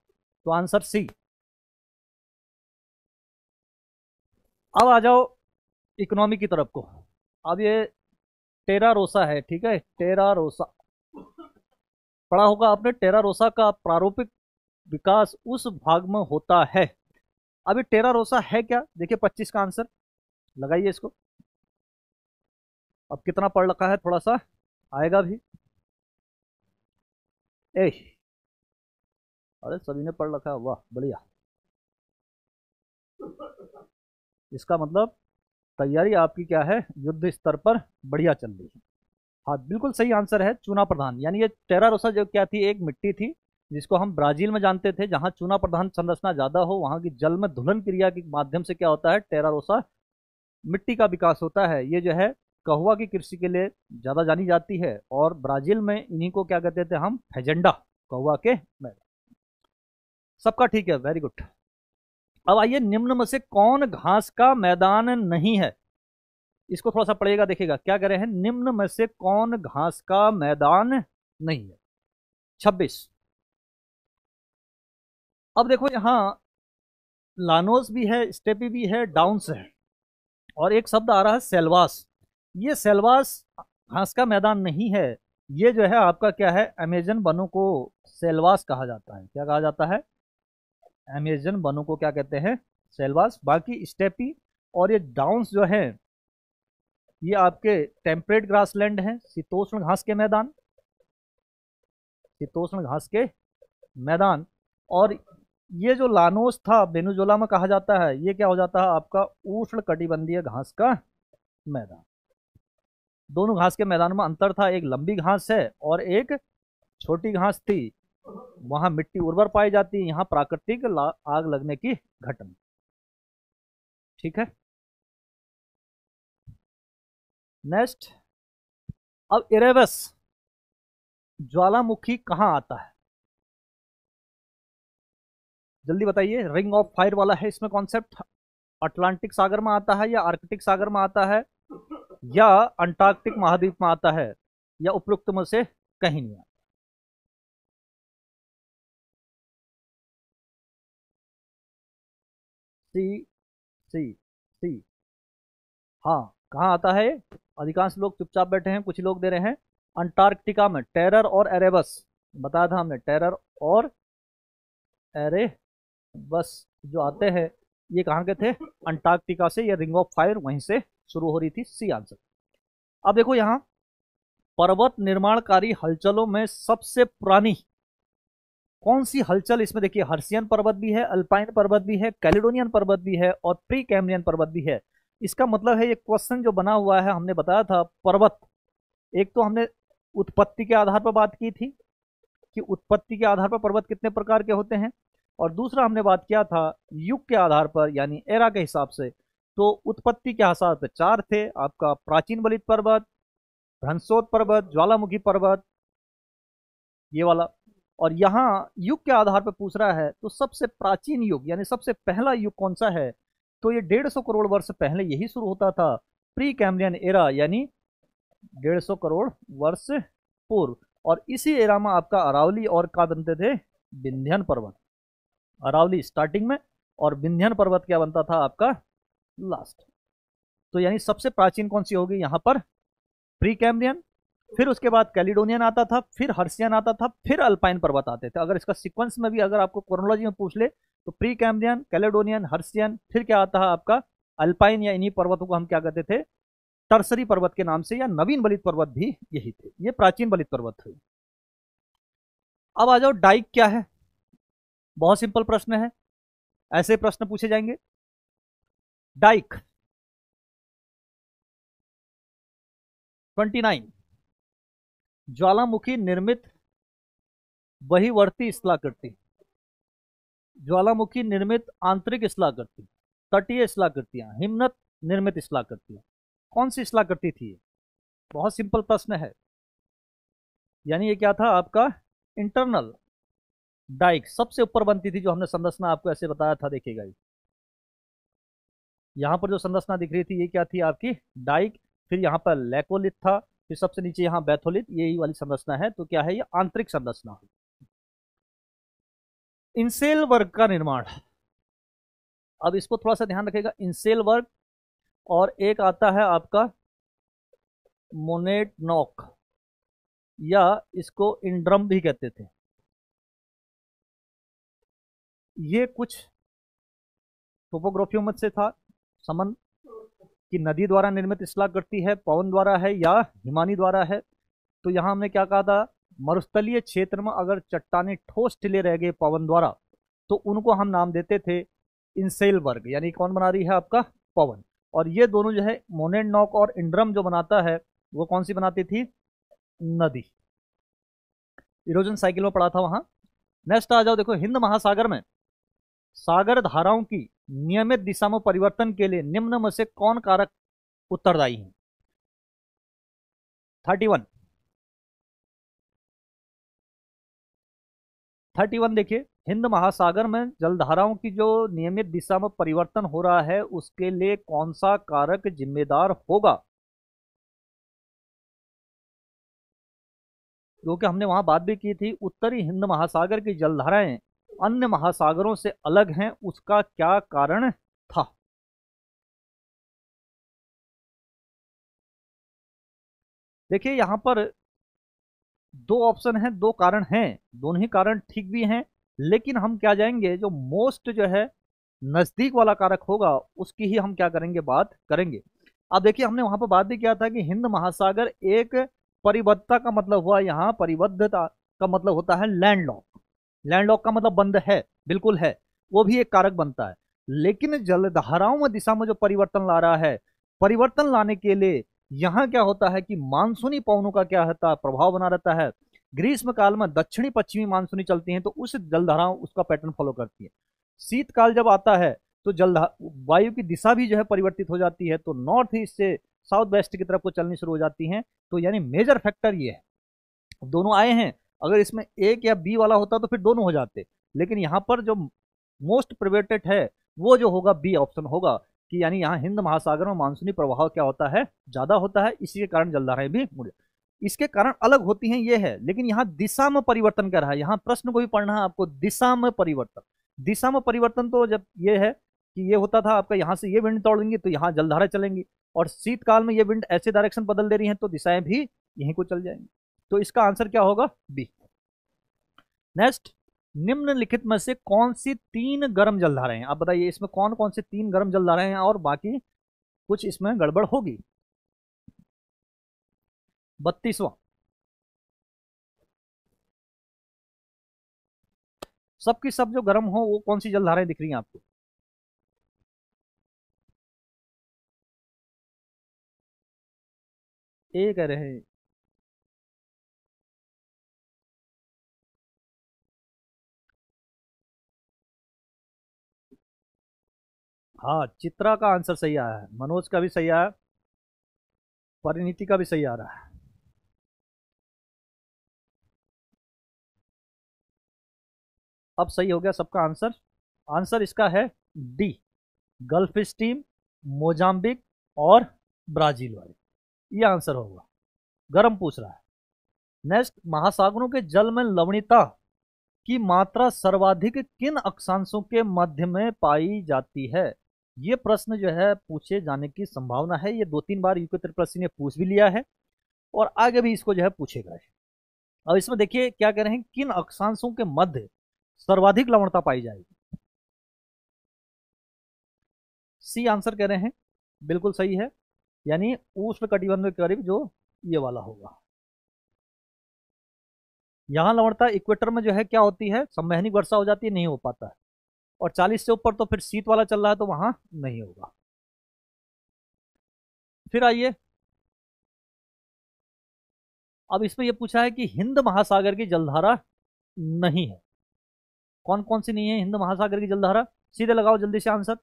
तो आंसर सी अब आ जाओ इकोनॉमी की तरफ को अब ये टेरा रोसा है ठीक है टेरा रोसा पढ़ा होगा आपने टेरारोसा का प्रारूपिक विकास उस भाग में होता है अभी टेरारोसा है क्या देखिए 25 का आंसर लगाइए इसको अब
कितना पढ़ रखा है थोड़ा सा आएगा भी ए
अरे सभी ने पढ़ रखा है वाह बढ़िया इसका मतलब तैयारी आपकी क्या है युद्ध स्तर पर बढ़िया चल रही है हाँ बिल्कुल सही आंसर है चूना प्रधान यानी ये टेरारोसा जो क्या थी एक मिट्टी थी जिसको हम ब्राजील में जानते थे जहाँ चूना प्रधान संरचना ज़्यादा हो वहाँ की जल में धुलन क्रिया के माध्यम से क्या होता है टेरारोसा मिट्टी का विकास होता है ये जो है कहुआ की कृषि के लिए ज़्यादा जानी जाती है और ब्राज़ील में इन्हीं को क्या कहते थे हम फेजेंडा कहुआ के मैदान सबका ठीक है वेरी गुड अब आइए निम्न में से कौन घास का मैदान नहीं है इसको थोड़ा सा पड़ेगा देखेगा क्या कह रहे हैं निम्न में से कौन घास का मैदान नहीं है छब्बीस
अब देखो यहां लानोस भी है
स्टेपी भी है डाउन्स है और एक शब्द आ रहा है सेलवास ये सेलवास घास का मैदान नहीं है ये जो है आपका क्या है अमेजन बनों को सेलवास कहा जाता है क्या कहा जाता है अमेजन बनों को क्या कहते हैं सेलवास बाकी स्टेपी और ये डाउन्स जो है ये आपके टेम्परेट ग्रासलैंड हैं शीतोष्ण घास के मैदान शीतोष्ण घास के मैदान और ये जो लानोस था बेनुजोला में कहा जाता है ये क्या हो जाता है आपका उष्ण कटिबंधीय घास का मैदान दोनों घास के मैदान में अंतर था एक लंबी घास है और एक छोटी घास थी वहां मिट्टी उर्वर पाई जाती है यहाँ प्राकृतिक आग लगने की घटना
ठीक है नेक्स्ट अब इरेबस ज्वालामुखी कहाँ आता है
जल्दी बताइए रिंग ऑफ फायर वाला है इसमें कॉन्सेप्ट अटलांटिक सागर में आता है या आर्कटिक सागर में आता है या अंटार्कटिक महाद्वीप में आता है या उपयुक्त में से कहीं नहीं आता सी सी सी हाँ कहाँ आता है अधिकांश लोग चुपचाप बैठे हैं कुछ लोग दे रहे हैं अंटार्कटिका में टेरर और एरेबस बताया था हमने टेरर और एरे बस जो आते हैं ये कहाँ के थे अंटार्कटिका से ये रिंग ऑफ फायर वहीं से शुरू हो रही थी सी आंसर अब देखो यहाँ पर्वत निर्माणकारी हलचलों में सबसे पुरानी कौन सी हलचल इसमें देखिए हर्सियन पर्वत भी है अल्पाइन पर्वत भी है कैलिडोनियन पर्वत भी है और प्री कैमरियन पर्वत भी है इसका मतलब है ये क्वेश्चन जो बना हुआ है हमने बताया था पर्वत एक तो हमने उत्पत्ति के आधार पर बात की थी कि उत्पत्ति के आधार पर पर्वत कितने प्रकार के होते हैं और दूसरा हमने बात किया था युग के आधार पर यानी एरा के हिसाब से तो उत्पत्ति के हिसाब से चार थे आपका प्राचीन बलित पर्वत भ्रंसोत पर्वत ज्वालामुखी पर्वत ये वाला और यहाँ युग के आधार पर पूछ रहा है तो सबसे प्राचीन युग यानी सबसे पहला युग कौन सा है तो ये डेढ़ सौ करोड़ वर्ष पहले यही शुरू होता था प्री कैमरियन एरा यानी डेढ़ सौ करोड़ वर्ष पूर्व और इसी एरा में आपका अरावली और क्या बनते थे विंध्यन पर्वत अरावली स्टार्टिंग में और विंध्यन पर्वत क्या बनता था आपका लास्ट तो यानी सबसे प्राचीन कौन सी होगी यहां पर प्री कैमरियन फिर उसके बाद कैलिडोनियन आता था फिर हर्सियन आता था फिर अल्पाइन पर्वत आते थे अगर इसका सीक्वेंस में भी अगर आपको क्रोनोलॉजी में पूछ ले तो प्री कैम्बियन कैलिडोनियन हर्सियन फिर क्या आता है आपका अल्पाइन या इन्हीं पर्वतों को हम क्या कहते थे टर्सरी पर्वत के नाम से या नवीन बलित पर्वत भी यही थे ये प्राचीन बलित पर्वत थे अब आ जाओ डाइक क्या है बहुत सिंपल प्रश्न है ऐसे प्रश्न पूछे जाएंगे डाइक ट्वेंटी नाइन ज्वालामुखी निर्मित बहिवर्ती स्लाकृति ज्वालामुखी निर्मित आंतरिक स्लाकृति तटीय स्लाकृतियां हाँ, हिमनत निर्मित स्लाकृतियाँ कौन सी स्लाकृति थी बहुत सिंपल प्रश्न है यानी ये क्या था आपका इंटरनल डाइक सबसे ऊपर बनती थी जो हमने संरचना आपको ऐसे बताया था देखिएगा यहाँ पर जो संरचना दिख रही थी ये क्या थी आपकी डाइक फिर यहाँ पर लेकोलिथ था फिर सबसे नीचे यहाँ बैथोलिथ यही वाली संरचना है तो क्या है ये आंतरिक संरचना होगी इंसेल वर्ग का निर्माण अब इसको थोड़ा सा ध्यान रखेगा इंसेल वर्ग और एक आता है आपका मोनेट नॉक या इसको इंड्रम भी कहते थे ये कुछ टोपोग्राफियों में से था संबंध कि नदी द्वारा निर्मित करती है पवन द्वारा है या हिमानी द्वारा है तो यहाँ हमने क्या कहा था मरुस्थलीय क्षेत्र में अगर चट्टाने ठोस टिले रह गए पवन द्वारा तो उनको हम नाम देते थे इंसेल वर्ग यानी कौन बना रही है आपका पवन और ये दोनों जो है मोनेड नॉक और इंड्रम जो बनाता है वो कौन सी बनाती थी नदी इरोजन साइकिल में पड़ा था वहां नेक्स्ट आ जाओ देखो हिंद महासागर में सागर धाराओं की नियमित दिशा में परिवर्तन के लिए निम्न में से कौन कारक उत्तरदायी है थर्टी वन थर्टी वन देखिए हिंद महासागर में जलधाराओं की जो नियमित दिशा में परिवर्तन हो रहा है उसके लिए कौन सा कारक जिम्मेदार होगा क्योंकि हमने वहां बात भी की थी उत्तरी हिंद महासागर की जलधाराएं अन्य महासागरों से अलग हैं उसका क्या कारण था देखिए यहां पर दो ऑप्शन है दो कारण हैं दोनों ही कारण ठीक भी हैं लेकिन हम क्या जाएंगे जो मोस्ट जो है नज़दीक वाला कारक होगा उसकी ही हम क्या करेंगे बात करेंगे अब देखिए हमने वहां पर बात भी किया था कि हिंद महासागर एक परिबद्धता का मतलब हुआ यहां परिबद्धता का मतलब होता है लैंड लॉक लैंडलॉक का मतलब बंद है बिल्कुल है वो भी एक कारक बनता है लेकिन जलधाराओं में दिशा में जो परिवर्तन ला रहा है परिवर्तन लाने के लिए यहाँ क्या होता है कि मानसूनी पवनों का क्या होता है प्रभाव बना रहता है ग्रीष्म काल में दक्षिणी पश्चिमी मानसूनी चलती हैं तो उस जलधाराओं उसका पैटर्न फॉलो करती है शीतकाल जब आता है तो जलधा वायु की दिशा भी जो है परिवर्तित हो जाती है तो नॉर्थ ईस्ट से साउथ वेस्ट की तरफ को चलनी शुरू हो जाती हैं तो यानी मेजर फैक्टर ये है दोनों आए हैं अगर इसमें एक या बी वाला होता तो फिर दोनों हो जाते लेकिन यहाँ पर जो मोस्ट प्रिवेटेड है वो जो होगा बी ऑप्शन होगा कि यानी यहाँ हिंद महासागर में मानसूनी प्रभाव क्या होता है ज़्यादा होता है इसी के कारण जलधाराएं भी मुड़े इसके कारण अलग होती हैं ये है लेकिन यहाँ दिशा में परिवर्तन क्या रहा है यहाँ प्रश्न को भी पढ़ना है आपको दिशा में परिवर्तन दिशा में परिवर्तन तो जब ये है कि ये होता था आपका यहाँ से ये विंड तोड़ेंगी तो यहाँ जलधारा चलेंगी और शीतकाल में ये विंड ऐसे डायरेक्शन बदल दे रही हैं तो दिशाएं भी यहीं को चल जाएंगी तो इसका आंसर क्या होगा बी नेक्स्ट निम्नलिखित में से कौन सी तीन गर्म हैं आप बताइए इसमें कौन कौन से तीन गर्म जलधाराएं हैं और बाकी कुछ इसमें गड़बड़ होगी
बत्तीसवा सबकी सब जो गर्म हो वो कौन सी जलधाराएं दिख रही हैं आपको ए कह रहे हैं हाँ चित्रा का आंसर सही आया है मनोज का भी सही आया परिणीति का भी सही आ रहा है
अब सही हो गया सबका आंसर आंसर इसका है डी गल्फ स्टीम मोजाम्बिक और ब्राजील वाले ये आंसर होगा गर्म पूछ रहा है नेक्स्ट महासागरों के जल में लवणिता की मात्रा सर्वाधिक किन अक्षांशों के मध्य में पाई जाती है ये प्रश्न जो है पूछे जाने की संभावना है ये दो तीन बार यूके त्रिप्रश्न ने पूछ भी लिया है और आगे भी इसको जो है पूछेगा अब इसमें देखिए क्या कह रहे हैं किन अक्षांशों के मध्य सर्वाधिक लवणता पाई जाएगी सी आंसर कह रहे हैं बिल्कुल सही है यानी उष्ण कटिबंध के करीब जो ये वाला होगा यहां लवणता इक्वेटर में जो है क्या होती है संवैनिक वर्षा हो जाती है नहीं हो पाता है और 40 से ऊपर तो फिर शीत वाला चल रहा है तो वहां
नहीं होगा फिर आइए
अब इसमें यह पूछा है कि हिंद महासागर की जलधारा नहीं है कौन कौन सी नहीं है हिंद महासागर की जलधारा सीधे लगाओ जल्दी से आंसर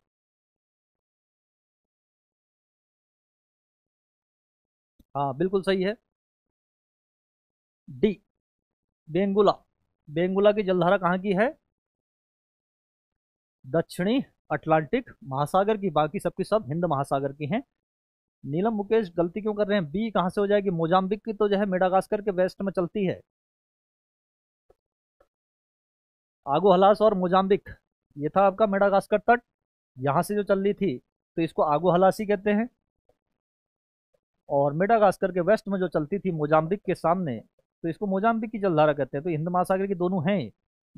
हाँ बिल्कुल सही है डी बेंगुला बेंगुला की जलधारा
कहाँ की है दक्षिणी अटलांटिक महासागर की बाकी सबकी सब हिंद महासागर की हैं नीलम मुकेश गलती क्यों कर रहे हैं बी कहाँ से हो जाएगी मोजाम्बिक की तो जो है मेडागास्कर के वेस्ट में चलती है आगो हलास और मोजाम्बिक ये था आपका मेडागास्कर तट यहाँ से जो चल रही थी तो इसको आगो हलासी कहते हैं और मेडागास्कर के वेस्ट में जो चलती थी मोजाम्बिक के सामने तो इसको मोजाम्बिक की जलधारा कहते हैं तो हिंद महासागर की दोनों हैं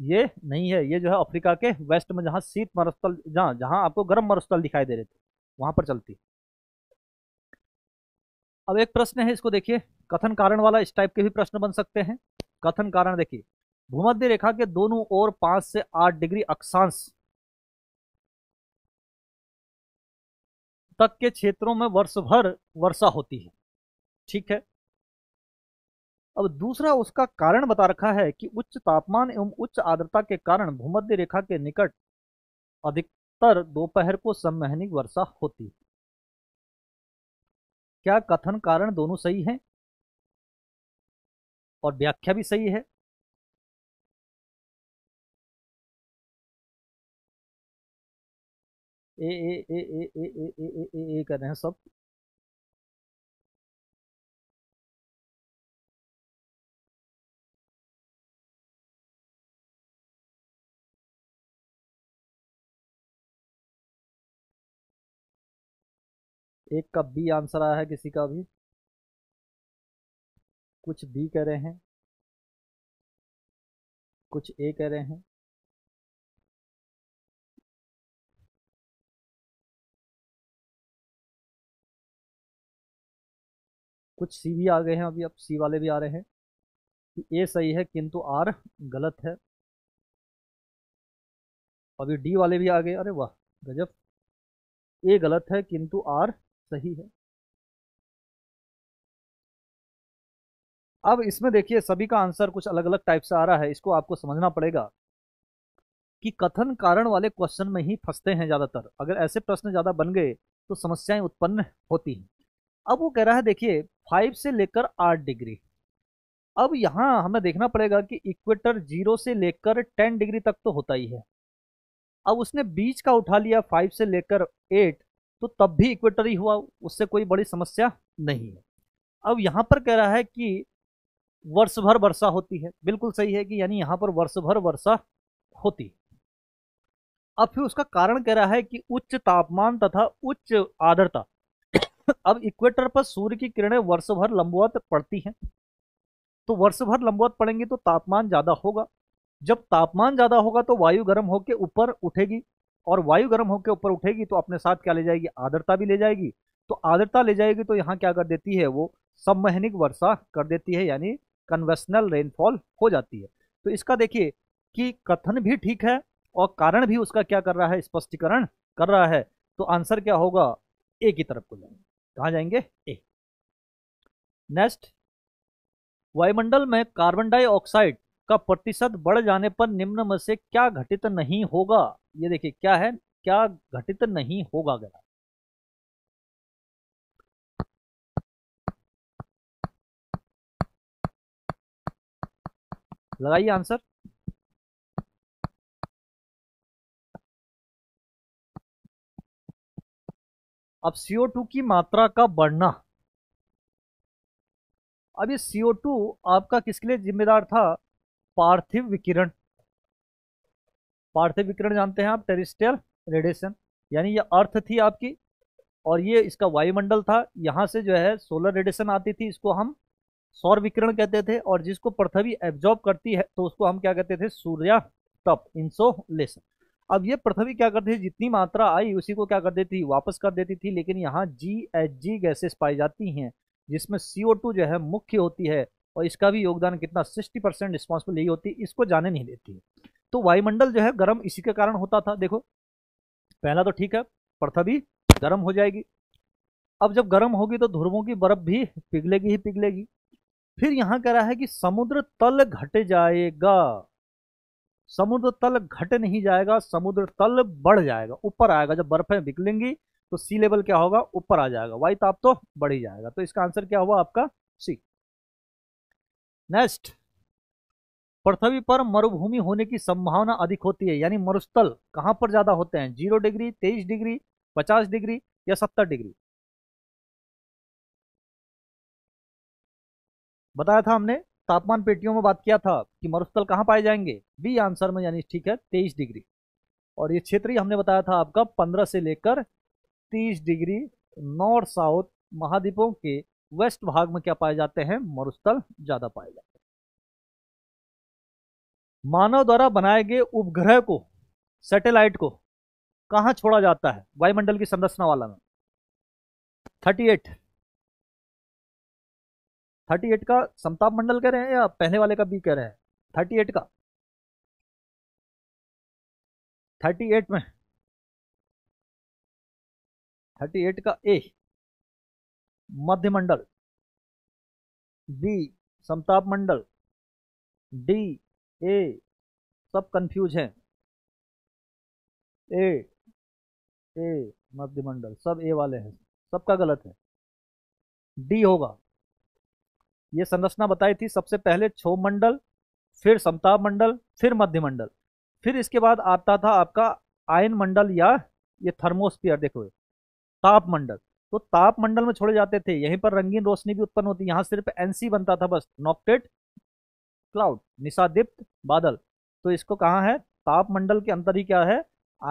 ये नहीं है ये जो है अफ्रीका के वेस्ट में जहाँ शीत मरुस्थल जहाँ जहाँ आपको गर्म मरुस्थल दिखाई दे रहे थे वहाँ पर चलती अब एक प्रश्न है इसको देखिए कथन कारण वाला इस टाइप के भी प्रश्न बन सकते हैं कथन कारण देखिए भूमध्य रेखा के दोनों ओर पांच से आठ डिग्री अक्षांश तक के क्षेत्रों में वर्ष भर वर्षा होती है ठीक है अब दूसरा उसका कारण बता रखा है कि उच्च तापमान एवं उच्च आर्द्रता के कारण भूमध्य रेखा के निकट अधिकतर दोपहर को संवहनिक वर्षा होती है क्या कथन कारण दोनों सही हैं
और व्याख्या भी सही है ए ए ए ए ए ए ए ए ए, ए, ए कर रहे हैं सब एक का बी आंसर आया है किसी का भी कुछ बी कह रहे हैं कुछ ए कह रहे हैं कुछ सी भी आ गए
हैं अभी अब सी वाले भी आ रहे हैं कि ए सही है किंतु आर गलत है अभी डी वाले भी आ गए अरे वाह गजब ए गलत है किंतु आर सही है अब इसमें देखिए सभी का आंसर कुछ अलग अलग टाइप से आ रहा है इसको आपको समझना पड़ेगा कि कथन कारण वाले क्वेश्चन में ही फंसते हैं ज़्यादातर अगर ऐसे प्रश्न ज़्यादा बन गए तो समस्याएं उत्पन्न होती हैं अब वो कह रहा है देखिए फाइव से लेकर आठ डिग्री अब यहां हमें देखना पड़ेगा कि इक्वेटर जीरो से लेकर टेन डिग्री तक तो होता ही है अब उसने बीच का उठा लिया फाइव से लेकर एट तो तब भी इक्वेटरी हुआ उससे कोई बड़ी समस्या नहीं है अब यहाँ पर कह रहा है कि वर्ष भर वर्षा होती है बिल्कुल सही है कि यानी यहाँ पर वर्ष भर वर्षा होती है अब फिर उसका कारण कह रहा है कि उच्च तापमान तथा उच्च आर्द्रता अब इक्वेटर पर सूर्य की किरणें वर्ष भर लंबवत पड़ती हैं तो वर्ष भर लंबवत पड़ेंगी तो तापमान ज़्यादा होगा जब तापमान ज़्यादा होगा तो वायु गर्म होकर ऊपर उठेगी और वायु गर्म होकर ऊपर उठेगी तो अपने साथ क्या ले जाएगी आर्द्रता भी ले जाएगी तो आर्द्रता ले जाएगी तो यहाँ क्या कर देती है वो सबमहनिक वर्षा कर देती है यानी कन्वेशनल रेनफॉल हो जाती है तो इसका देखिए कि कथन भी ठीक है और कारण भी उसका क्या कर रहा है स्पष्टीकरण कर रहा है तो आंसर क्या होगा ए की तरफ को जाएंगे कहाँ जाएंगे ए नेक्स्ट वायुमंडल में कार्बन डाइऑक्साइड का प्रतिशत बढ़ जाने पर निम्न में से क्या घटित नहीं होगा ये देखिए क्या है क्या घटित नहीं होगा गया लगाइए आंसर अब CO2 की मात्रा का बढ़ना अब ये CO2 आपका किसके लिए जिम्मेदार था पार्थिव विकिरण पार्थिव विकिरण जानते हैं आप टेरिस्टियल रेडिएशन यानी ये अर्थ थी आपकी और ये इसका वायुमंडल था यहाँ से जो है सोलर रेडिएशन आती थी इसको हम सौर विकिरण कहते थे और जिसको पृथ्वी एब्जॉर्ब करती है तो उसको हम क्या कहते थे सूर्या तप इंसोलेशन अब ये पृथ्वी क्या करती थी जितनी मात्रा आई उसी को क्या कर देती थी वापस कर देती थी लेकिन यहाँ जी एच जी गैसेस पाई जाती हैं जिसमें सी जो है मुख्य होती है और इसका भी योगदान कितना सिक्सटी परसेंट रिस्पॉन्सिबल यही होती है इसको जाने नहीं देती है तो वायुमंडल जो है गर्म इसी के कारण होता था देखो पहला तो ठीक है पृथ्वी गर्म हो जाएगी अब जब गर्म होगी तो ध्रुवों की बर्फ भी पिघलेगी ही पिघलेगी फिर यहाँ कह रहा है कि समुद्र तल घट जाएगा समुद्र तल घट नहीं जाएगा समुद्र तल बढ़ जाएगा ऊपर आएगा जब बर्फें पिघलेंगी तो सी लेवल क्या होगा ऊपर आ जाएगा वायु ताप तो बढ़ ही जाएगा तो इसका आंसर क्या हुआ आपका सी नेक्स्ट पृथ्वी पर मरुभूमि होने की संभावना अधिक होती है यानी मरुस्थल कहां पर ज्यादा होते हैं जीरो डिग्री तेईस डिग्री पचास डिग्री या सत्तर डिग्री बताया था हमने तापमान पेटियों में बात किया था कि मरुस्थल कहां पाए जाएंगे बी आंसर में यानी ठीक है तेईस डिग्री और ये क्षेत्र ही हमने बताया था आपका पंद्रह से लेकर तीस डिग्री नॉर्थ साउथ महाद्वीपों के वेस्ट भाग में क्या पाए जाते हैं मरुस्थल ज्यादा पाए जाते हैं मानव द्वारा बनाए गए उपग्रह को सैटेलाइट को कहा छोड़ा जाता है वायुमंडल की संरचना वाला में थर्टी एट
थर्टी एट का समताप मंडल कह रहे हैं या पहले वाले का भी कह रहे हैं थर्टी एट का थर्टी एट में थर्टी एट का ए मध्यमंडल बी समताप मंडल डी ए सब कंफ्यूज हैं ए ए मध्यमंडल
सब ए वाले हैं सबका गलत है डी होगा ये संरचना बताई थी सबसे पहले क्षोभ मंडल फिर समताप मंडल फिर मध्यमंडल फिर इसके बाद आता था आपका आयन मंडल या ये थर्मोस्फीयर देखो ताप मंडल तो तापमंडल में छोड़े जाते थे यहीं पर रंगीन रोशनी भी उत्पन्न होती यहाँ सिर्फ एनसी बनता था बस नॉक्टेट क्लाउड निशादीप्त बादल तो इसको कहा है तापमंडल के अंतर ही क्या है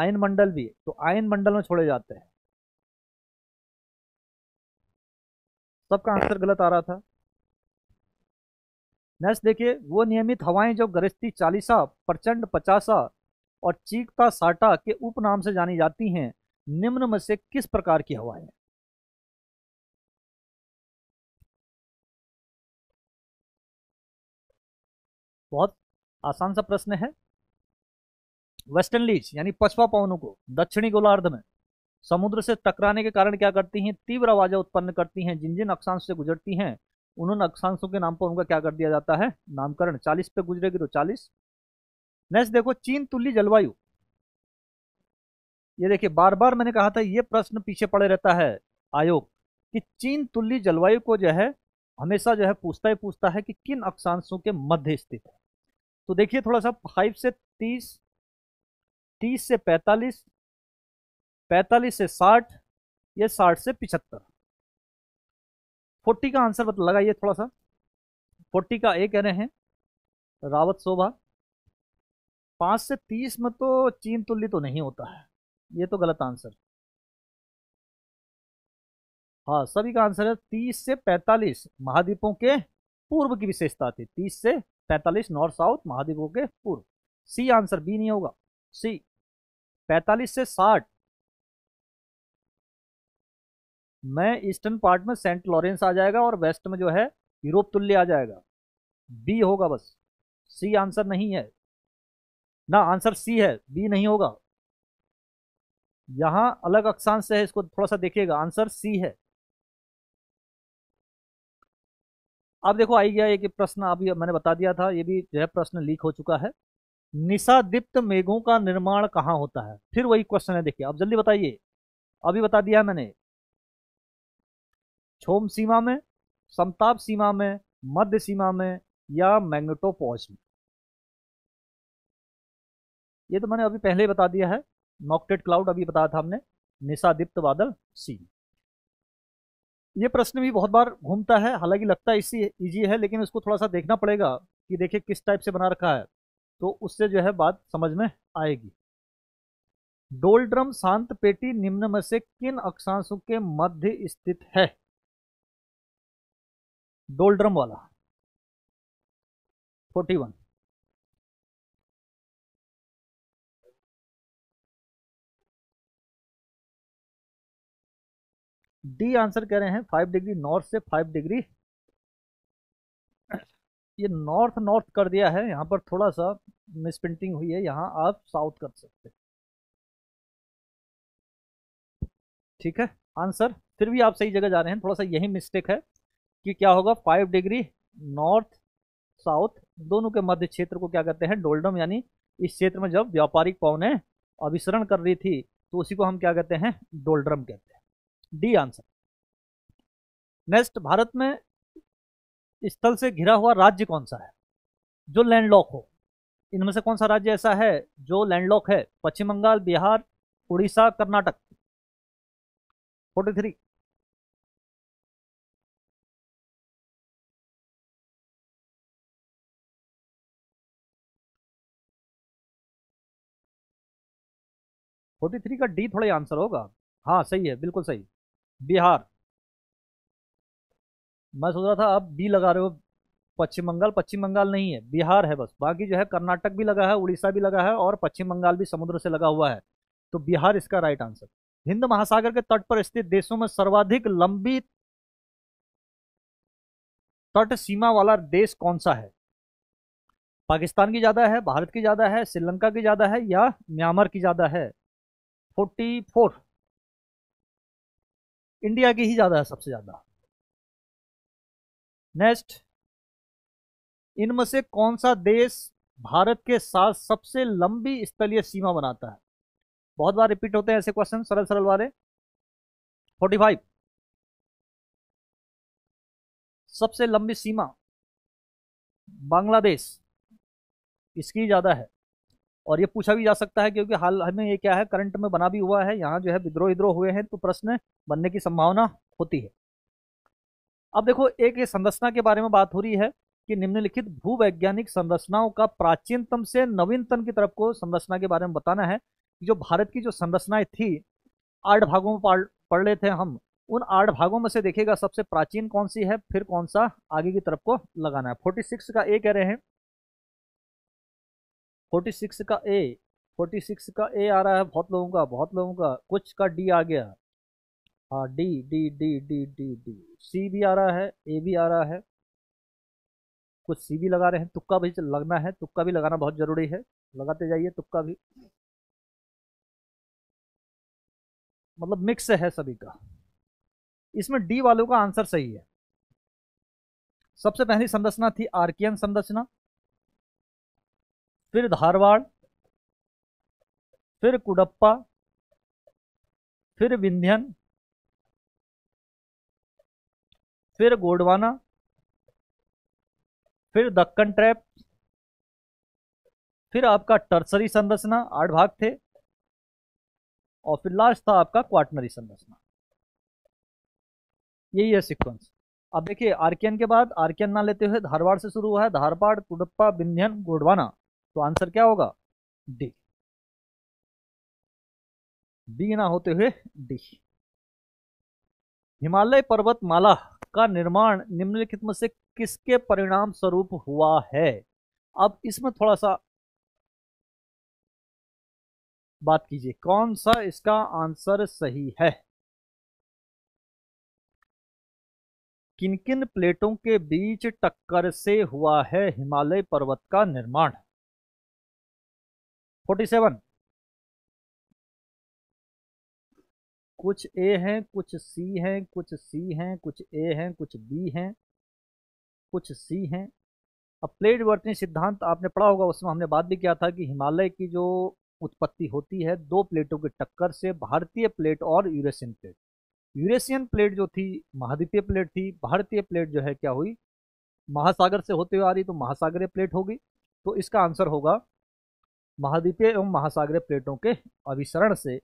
आयन मंडल भी तो आयन मंडल में छोड़े जाते हैं सबका आंसर गलत आ रहा था नेक्स्ट देखिए वो नियमित हवाएं जो गरजती चालीसा प्रचंड पचासा और चीकता साटा के उपनाम से जानी जाती हैं निम्न में से किस
प्रकार की हवाएं
बहुत आसान सा प्रश्न है वेस्टर्न लीच यानी पछवा पवनों को दक्षिणी गोलार्ध में समुद्र से टकराने के कारण क्या करती हैं तीव्र आवाजें उत्पन्न करती हैं जिन जिन अक्षांश से गुजरती हैं उन अक्षांशों के नाम पर उनका क्या कर दिया जाता है नामकरण चालीस पे गुजरेगी तो चालीस नेक्स्ट देखो चीन तुल्ली जलवायु ये देखिए बार बार मैंने कहा था ये प्रश्न पीछे पड़े रहता है आयोग कि चीन तुल्ली जलवायु को जो है हमेशा जो है पूछता ही पूछता है कि किन अक्षांशों के मध्य स्थित है तो देखिए थोड़ा सा फाइव से तीस तीस से पैंतालीस पैंतालीस से साठ
या साठ से पिछहत्तर फोर्टी का आंसर बता लगाइए थोड़ा सा
फोर्टी का ए कह रहे हैं रावत शोभा पाँच से तीस में तो चीन तुल्य तो नहीं होता है ये तो गलत आंसर हाँ सभी का आंसर है तीस से पैंतालीस महाद्वीपों के पूर्व की विशेषता थी तीस से पैंतालीस नॉर्थ साउथ महाद्वीपों के पूर्व सी आंसर बी नहीं होगा सी पैंतालीस से साठ में ईस्टर्न पार्ट में सेंट लॉरेंस आ जाएगा और वेस्ट में जो है यूरोप तुल्य आ जाएगा बी होगा बस सी आंसर नहीं है ना आंसर सी है बी नहीं होगा यहां अलग अक्षांश है इसको थोड़ा सा देखिएगा आंसर सी है अब देखो आई गया एक प्रश्न अभी मैंने बता दिया था ये भी जो है प्रश्न लीक हो चुका है निशादीप्त मेघों का निर्माण कहाँ होता है फिर वही क्वेश्चन है देखिए आप जल्दी बताइए अभी बता दिया मैंने छोम सीमा में समताप सीमा में मध्य सीमा में या मैग्नेटोपॉज में ये तो मैंने अभी पहले ही बता दिया है नॉकटेड क्लाउड अभी बताया था हमने निशादीप्त बादल सी ये प्रश्न भी बहुत बार घूमता है हालांकि लगता है इसी ईजी है लेकिन उसको थोड़ा सा देखना पड़ेगा कि देखिए किस टाइप से बना रखा है तो उससे जो है बात समझ में आएगी डोलड्रम शांत पेटी निम्न में से किन अक्षांशों के मध्य स्थित है डोलड्रम
वाला फोर्टी वन
डी आंसर कह रहे हैं फाइव डिग्री नॉर्थ से फाइव डिग्री ये नॉर्थ नॉर्थ कर दिया है यहाँ पर थोड़ा सा मिसप्रिंटिंग हुई है यहाँ आप साउथ कर सकते ठीक है आंसर फिर भी आप सही जगह जा रहे हैं थोड़ा सा यही मिस्टेक है कि क्या होगा फाइव डिग्री नॉर्थ साउथ दोनों के मध्य क्षेत्र को क्या कहते हैं डोल्डम यानी इस क्षेत्र में जब व्यापारिक पवने अभिसरण कर रही थी तो उसी को हम क्या कहते हैं डोल्ड्रम कहते हैं डी आंसर नेक्स्ट भारत में स्थल से घिरा हुआ राज्य कौन सा है जो लैंडलॉक हो इनमें से कौन सा राज्य ऐसा है जो लैंडलॉक है Paschim Bangal Bihar Orissa Karnataka
forty three forty three का डी थोड़ा आंसर होगा हाँ सही है
बिल्कुल सही बिहार मैं सोच रहा था अब बी लगा रहे हो पश्चिम बंगाल पश्चिम बंगाल नहीं है बिहार है बस बाकी जो है कर्नाटक भी लगा है उड़ीसा भी लगा है और पश्चिम बंगाल भी समुद्र से लगा हुआ है तो बिहार इसका राइट आंसर हिंद महासागर के तट पर स्थित देशों में सर्वाधिक लंबी तट सीमा वाला देश कौन सा है पाकिस्तान की ज़्यादा है भारत की ज़्यादा है श्रीलंका की ज़्यादा है या म्यांमार की ज़्यादा है फोर्टी फोर
इंडिया की ही ज़्यादा है सबसे ज़्यादा नेक्स्ट
इनमें से कौन सा देश भारत के साथ सबसे लंबी स्थलीय सीमा बनाता है बहुत बार रिपीट होते हैं ऐसे क्वेश्चन सरल सरल वाले
फोर्टी फाइव सबसे लंबी सीमा
बांग्लादेश इसकी ज़्यादा है और ये पूछा भी जा सकता है क्योंकि हाल हमें ये क्या है करंट में बना भी हुआ है यहाँ जो है विद्रोह विद्रोह हुए हैं तो प्रश्न बनने की संभावना होती है अब देखो एक ये संरचना के बारे में बात हो रही है कि निम्नलिखित भूवैज्ञानिक संरचनाओं का प्राचीनतम से नवीनतम की तरफ को संरचना के बारे में बताना है कि जो भारत की जो संरचनाएं थी आठ भागों में पढ़ लेते हैं हम उन आठ भागों में से देखेगा सबसे प्राचीन कौन सी है फिर कौन सा आगे की तरफ को लगाना है फोर्टी सिक्स का ए कह रहे हैं फोर्टी सिक्स का ए फोर्टी सिक्स का ए आ रहा है बहुत लोगों का बहुत लोगों का कुछ का डी आ गया हाँ D D D D D D C भी आ रहा है ए भी आ रहा है कुछ सी भी लगा रहे हैं तुक्का भी लगना है तुक्का भी लगाना बहुत ज़रूरी है लगाते
जाइए तुक्का भी मतलब मिक्स है सभी
का इसमें डी वालों का आंसर सही है सबसे पहली संरचना थी आर्कियन संरचना फिर धारवाड़ फिर कुडप्पा फिर विंध्यन
फिर गोडवाना
फिर दक्कन ट्रैप फिर आपका टर्सरी संरचना आठ भाग थे और फिर लास्ट था आपका क्वार्टनरी संरचना यही है सीक्वेंस अब देखिए आर्कियन के बाद आर्कियन ना लेते हुए धारवाड़ से शुरू हुआ है धारवाड़ कुडप्पा विंध्यन गोडवाना तो आंसर क्या होगा डी डी ना होते हुए डी हिमालय पर्वत माला का निर्माण निम्नलिखित में से किसके परिणाम स्वरूप हुआ है अब इसमें थोड़ा सा बात कीजिए कौन सा इसका आंसर सही है
किन किन प्लेटों के बीच टक्कर से हुआ है हिमालय पर्वत का निर्माण फोर्टी सेवन कुछ ए
हैं कुछ सी हैं कुछ सी हैं कुछ ए हैं कुछ बी हैं कुछ सी हैं अब प्लेट वर्तनी सिद्धांत आपने पढ़ा होगा उसमें हमने बात भी किया था कि हिमालय की जो उत्पत्ति होती है दो प्लेटों की टक्कर से भारतीय प्लेट और यूरेशियन प्लेट यूरेशियन प्लेट जो थी महाद्वीपीय प्लेट थी भारतीय प्लेट जो है क्या हुई महासागर से होते हुए आ रही तो महासागरीय प्लेट होगी तो इसका आंसर होगा महाद्वीपीय एवं महासागरीय प्लेटों के अभिसरण से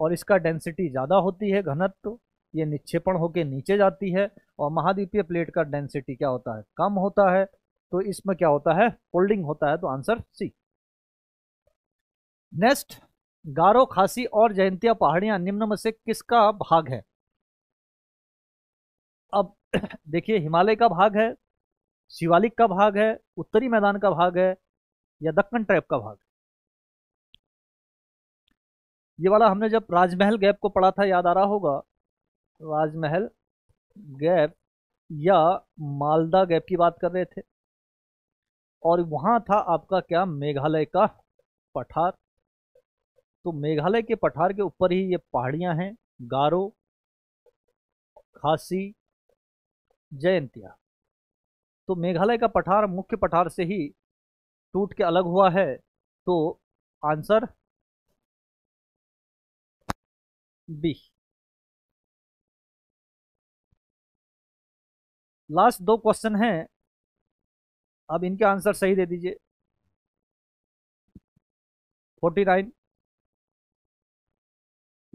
और इसका डेंसिटी ज़्यादा होती है घनत्व ये निक्षेपण होकर नीचे जाती है और महाद्वीपीय प्लेट का डेंसिटी क्या होता है कम होता है तो इसमें क्या होता है फोल्डिंग होता है तो आंसर सी नेक्स्ट गारो खासी और जयंतिया पहाड़ियां निम्न में से किसका भाग है अब देखिए हिमालय का भाग है शिवालिक का भाग है उत्तरी मैदान का भाग है या दक्कन ट्रैप का भाग ये वाला हमने जब राजमहल गैप को पढ़ा था याद आ रहा होगा राजमहल गैप या मालदा गैप की बात कर रहे थे और वहाँ था आपका क्या मेघालय का पठार तो मेघालय के पठार के ऊपर ही ये पहाड़ियाँ हैं गारो खासी जयंतिया तो मेघालय का पठार मुख्य पठार से ही टूट के अलग हुआ है तो
आंसर बी लास्ट दो क्वेश्चन हैं अब इनके आंसर सही दे दीजिए फोर्टी नाइन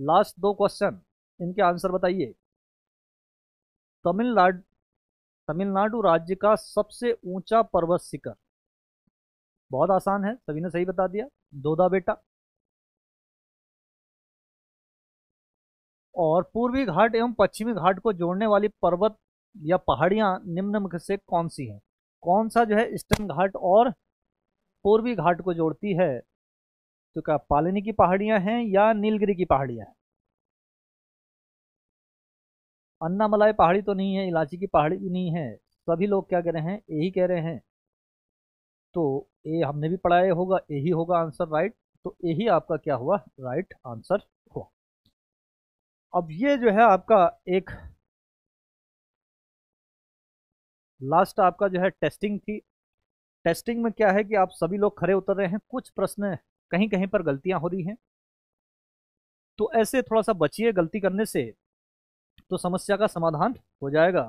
लास्ट दो क्वेश्चन इनके
आंसर बताइए तमिलनाडु तमिलनाडु राज्य का सबसे ऊंचा पर्वत शिखर बहुत आसान है सभी ने सही बता दिया दोदा बेटा और पूर्वी घाट एवं पश्चिमी घाट को जोड़ने वाली पर्वत या पहाड़ियाँ निम्नमुख से कौन सी हैं कौन सा जो है ईस्टर्न घाट और पूर्वी घाट को जोड़ती है तो क्या पालनी की पहाड़ियाँ हैं या नीलगिरी की पहाड़ियाँ हैं अन्नामलाई पहाड़ी तो नहीं है इलाची की पहाड़ी भी नहीं है सभी लोग क्या कह रहे हैं यही कह रहे हैं तो ए हमने भी पढ़ाया होगा यही होगा आंसर राइट तो यही आपका क्या हुआ राइट आंसर अब ये जो है आपका एक लास्ट आपका जो है टेस्टिंग थी टेस्टिंग में क्या है कि आप सभी लोग खड़े उतर रहे हैं कुछ प्रश्न कहीं कहीं पर गलतियां हो रही हैं तो ऐसे थोड़ा सा बचिए गलती करने से तो समस्या का समाधान हो जाएगा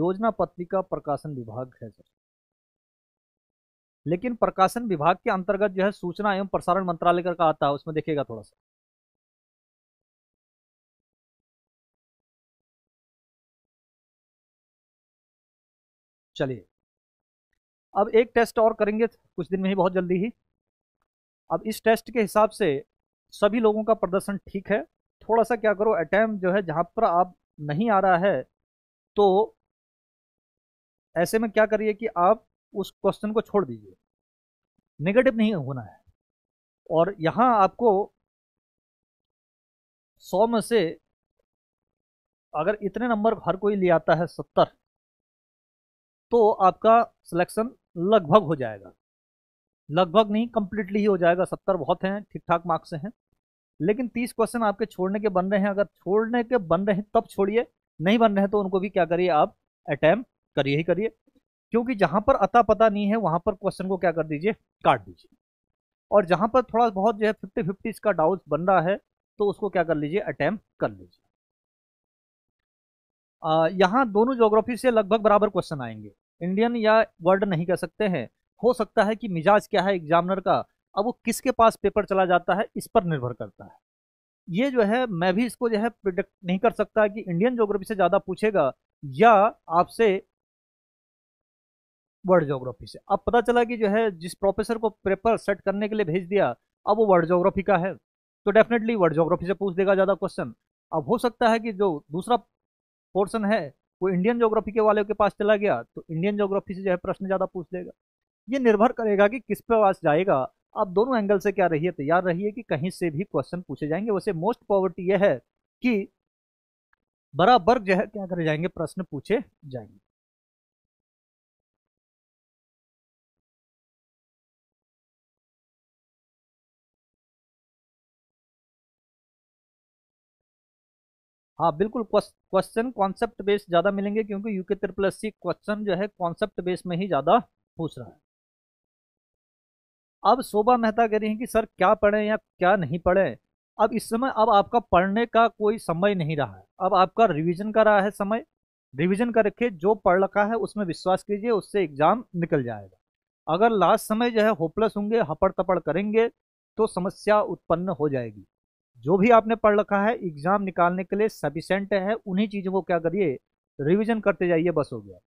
योजना पत्रिका प्रकाशन विभाग है सर लेकिन प्रकाशन विभाग के अंतर्गत जो है सूचना एवं प्रसारण मंत्रालय का आता है उसमें देखिएगा थोड़ा सा चलिए अब एक टेस्ट और करेंगे कुछ दिन में ही बहुत जल्दी ही अब इस टेस्ट के हिसाब से सभी लोगों का प्रदर्शन ठीक है थोड़ा सा क्या करो अटैम्प जो है जहाँ पर आप नहीं आ रहा है तो ऐसे में क्या करिए कि आप उस क्वेश्चन को छोड़ दीजिए नेगेटिव नहीं होना है और यहाँ आपको सौ में से अगर इतने नंबर हर कोई ले आता है सत्तर तो आपका सिलेक्शन लगभग हो जाएगा लगभग नहीं कम्प्लीटली ही हो जाएगा सत्तर बहुत हैं ठीक ठाक मार्क्स हैं लेकिन तीस क्वेश्चन आपके छोड़ने के बन रहे हैं अगर छोड़ने के बन रहे हैं तब छोड़िए नहीं बन रहे हैं तो उनको भी क्या करिए आप अटैम्प करिए ही करिए क्योंकि जहाँ पर अता पता नहीं है वहाँ पर क्वेश्चन को क्या कर दीजिए काट दीजिए और जहाँ पर थोड़ा बहुत जो है फिफ्टी फिफ्टी इसका डाउट बन रहा है तो उसको क्या कर लीजिए अटैम्प कर लीजिए यहाँ दोनों ज्योग्राफी से लगभग बराबर क्वेश्चन आएंगे इंडियन या वर्ल्ड नहीं कह सकते हैं हो सकता है कि मिजाज क्या है एग्जामिनर का अब वो किसके पास पेपर चला जाता है इस पर निर्भर करता है ये जो है मैं भी इसको जो है प्रिडिक्ट नहीं कर सकता कि इंडियन ज्योग्राफी से ज़्यादा पूछेगा या आपसे वर्ल्ड ज्योग्राफी से अब पता चला कि जो है जिस प्रोफेसर को पेपर सेट करने के लिए भेज दिया अब वो वर्ल्ड ज्योग्राफी का है तो डेफिनेटली वर्ल्ड ज्योग्राफी से पूछ देगा ज़्यादा क्वेश्चन अब हो सकता है कि जो दूसरा पोर्सन है वो इंडियन जोग्राफी के वाले के पास चला गया तो इंडियन जोग्राफी से जो है प्रश्न ज़्यादा पूछ लेगा ये निर्भर करेगा कि किस पे पास जाएगा आप दोनों एंगल से क्या रहिए तैयार रहिए कि कहीं से भी क्वेश्चन पूछे जाएंगे वैसे मोस्ट पॉवर्टी यह है कि बराबर जो है क्या करे जाएंगे प्रश्न पूछे जाएंगे हाँ बिल्कुल क्वेश्चन कॉन्सेप्ट बेस ज़्यादा मिलेंगे क्योंकि यूके के ट्रिपल एस सी क्वेश्चन जो है कॉन्सेप्ट बेस में ही ज़्यादा पूछ रहा है अब शोभा मेहता कह रही हैं कि सर क्या पढ़ें या क्या नहीं पढ़ें अब इस समय अब आपका पढ़ने का कोई समय नहीं रहा है अब आपका रिवीजन का रहा है समय रिवीजन करके जो पढ़ रखा है उसमें विश्वास कीजिए उससे एग्ज़ाम निकल जाएगा अगर लास्ट समय जो है होपलेस होंगे हपड़ तपड़ करेंगे तो समस्या उत्पन्न हो जाएगी जो भी आपने पढ़ रखा है एग्जाम निकालने के लिए सफिशेंट है उन्हीं चीज़ों को क्या करिए रिविजन करते जाइए बस हो गया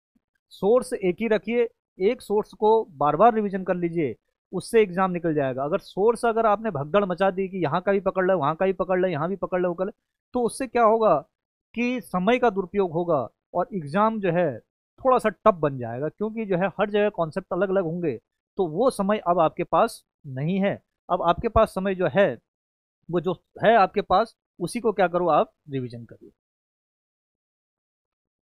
सोर्स एक ही रखिए एक सोर्स को बार बार रिविजन कर लीजिए उससे एग्जाम निकल जाएगा अगर सोर्स अगर आपने भगदड़ मचा दी कि यहाँ का भी पकड़ लें वहाँ का भी पकड़ लें यहाँ भी पकड़ लें कल तो उससे क्या होगा कि समय का दुरुपयोग होगा और एग्ज़ाम जो है थोड़ा सा टफ बन जाएगा क्योंकि जो है हर जगह कॉन्सेप्ट अलग अलग होंगे तो वो समय अब आपके पास नहीं है अब आपके पास समय जो है वो जो है आपके पास उसी को क्या करो आप रिविजन करिए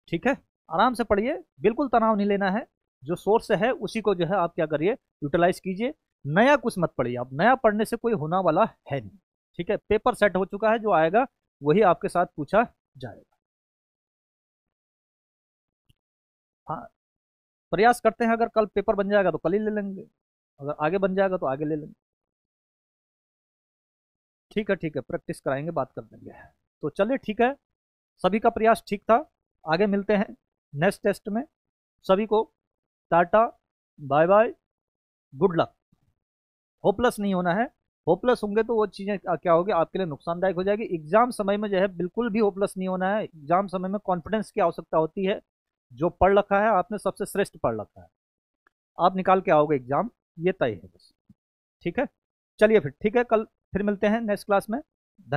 ठीक है आराम से पढ़िए बिल्कुल तनाव नहीं लेना है जो सोर्स है उसी को जो है आप क्या करिए यूटिलाइज कीजिए नया कुछ मत पढ़िए आप नया पढ़ने से कोई होना वाला है नहीं ठीक है पेपर सेट हो चुका है जो आएगा वही आपके साथ पूछा जाएगा हाँ प्रयास करते हैं अगर कल पेपर बन जाएगा तो कल ही ले लेंगे अगर आगे बन जाएगा तो आगे ले लेंगे ठीक है ठीक है प्रैक्टिस कराएंगे बात कर देंगे तो चलिए ठीक है सभी का प्रयास ठीक था आगे मिलते हैं नेक्स्ट टेस्ट में सभी को tata bye bye good luck hopeless नहीं होना है होपलेस होंगे तो वो चीज़ें क्या होगी आपके लिए नुकसानदायक हो जाएगी एग्जाम समय में जो है बिल्कुल भी होपलेस नहीं होना है एग्जाम समय में कॉन्फिडेंस की आवश्यकता होती है जो पढ़ रखा है आपने सबसे श्रेष्ठ पढ़ रखा है आप निकाल के आओगे एग्जाम ये तय है बस ठीक है चलिए फिर ठीक है कल फिर मिलते हैं नेक्स्ट क्लास में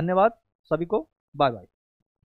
धन्यवाद सभी
को बाय बाय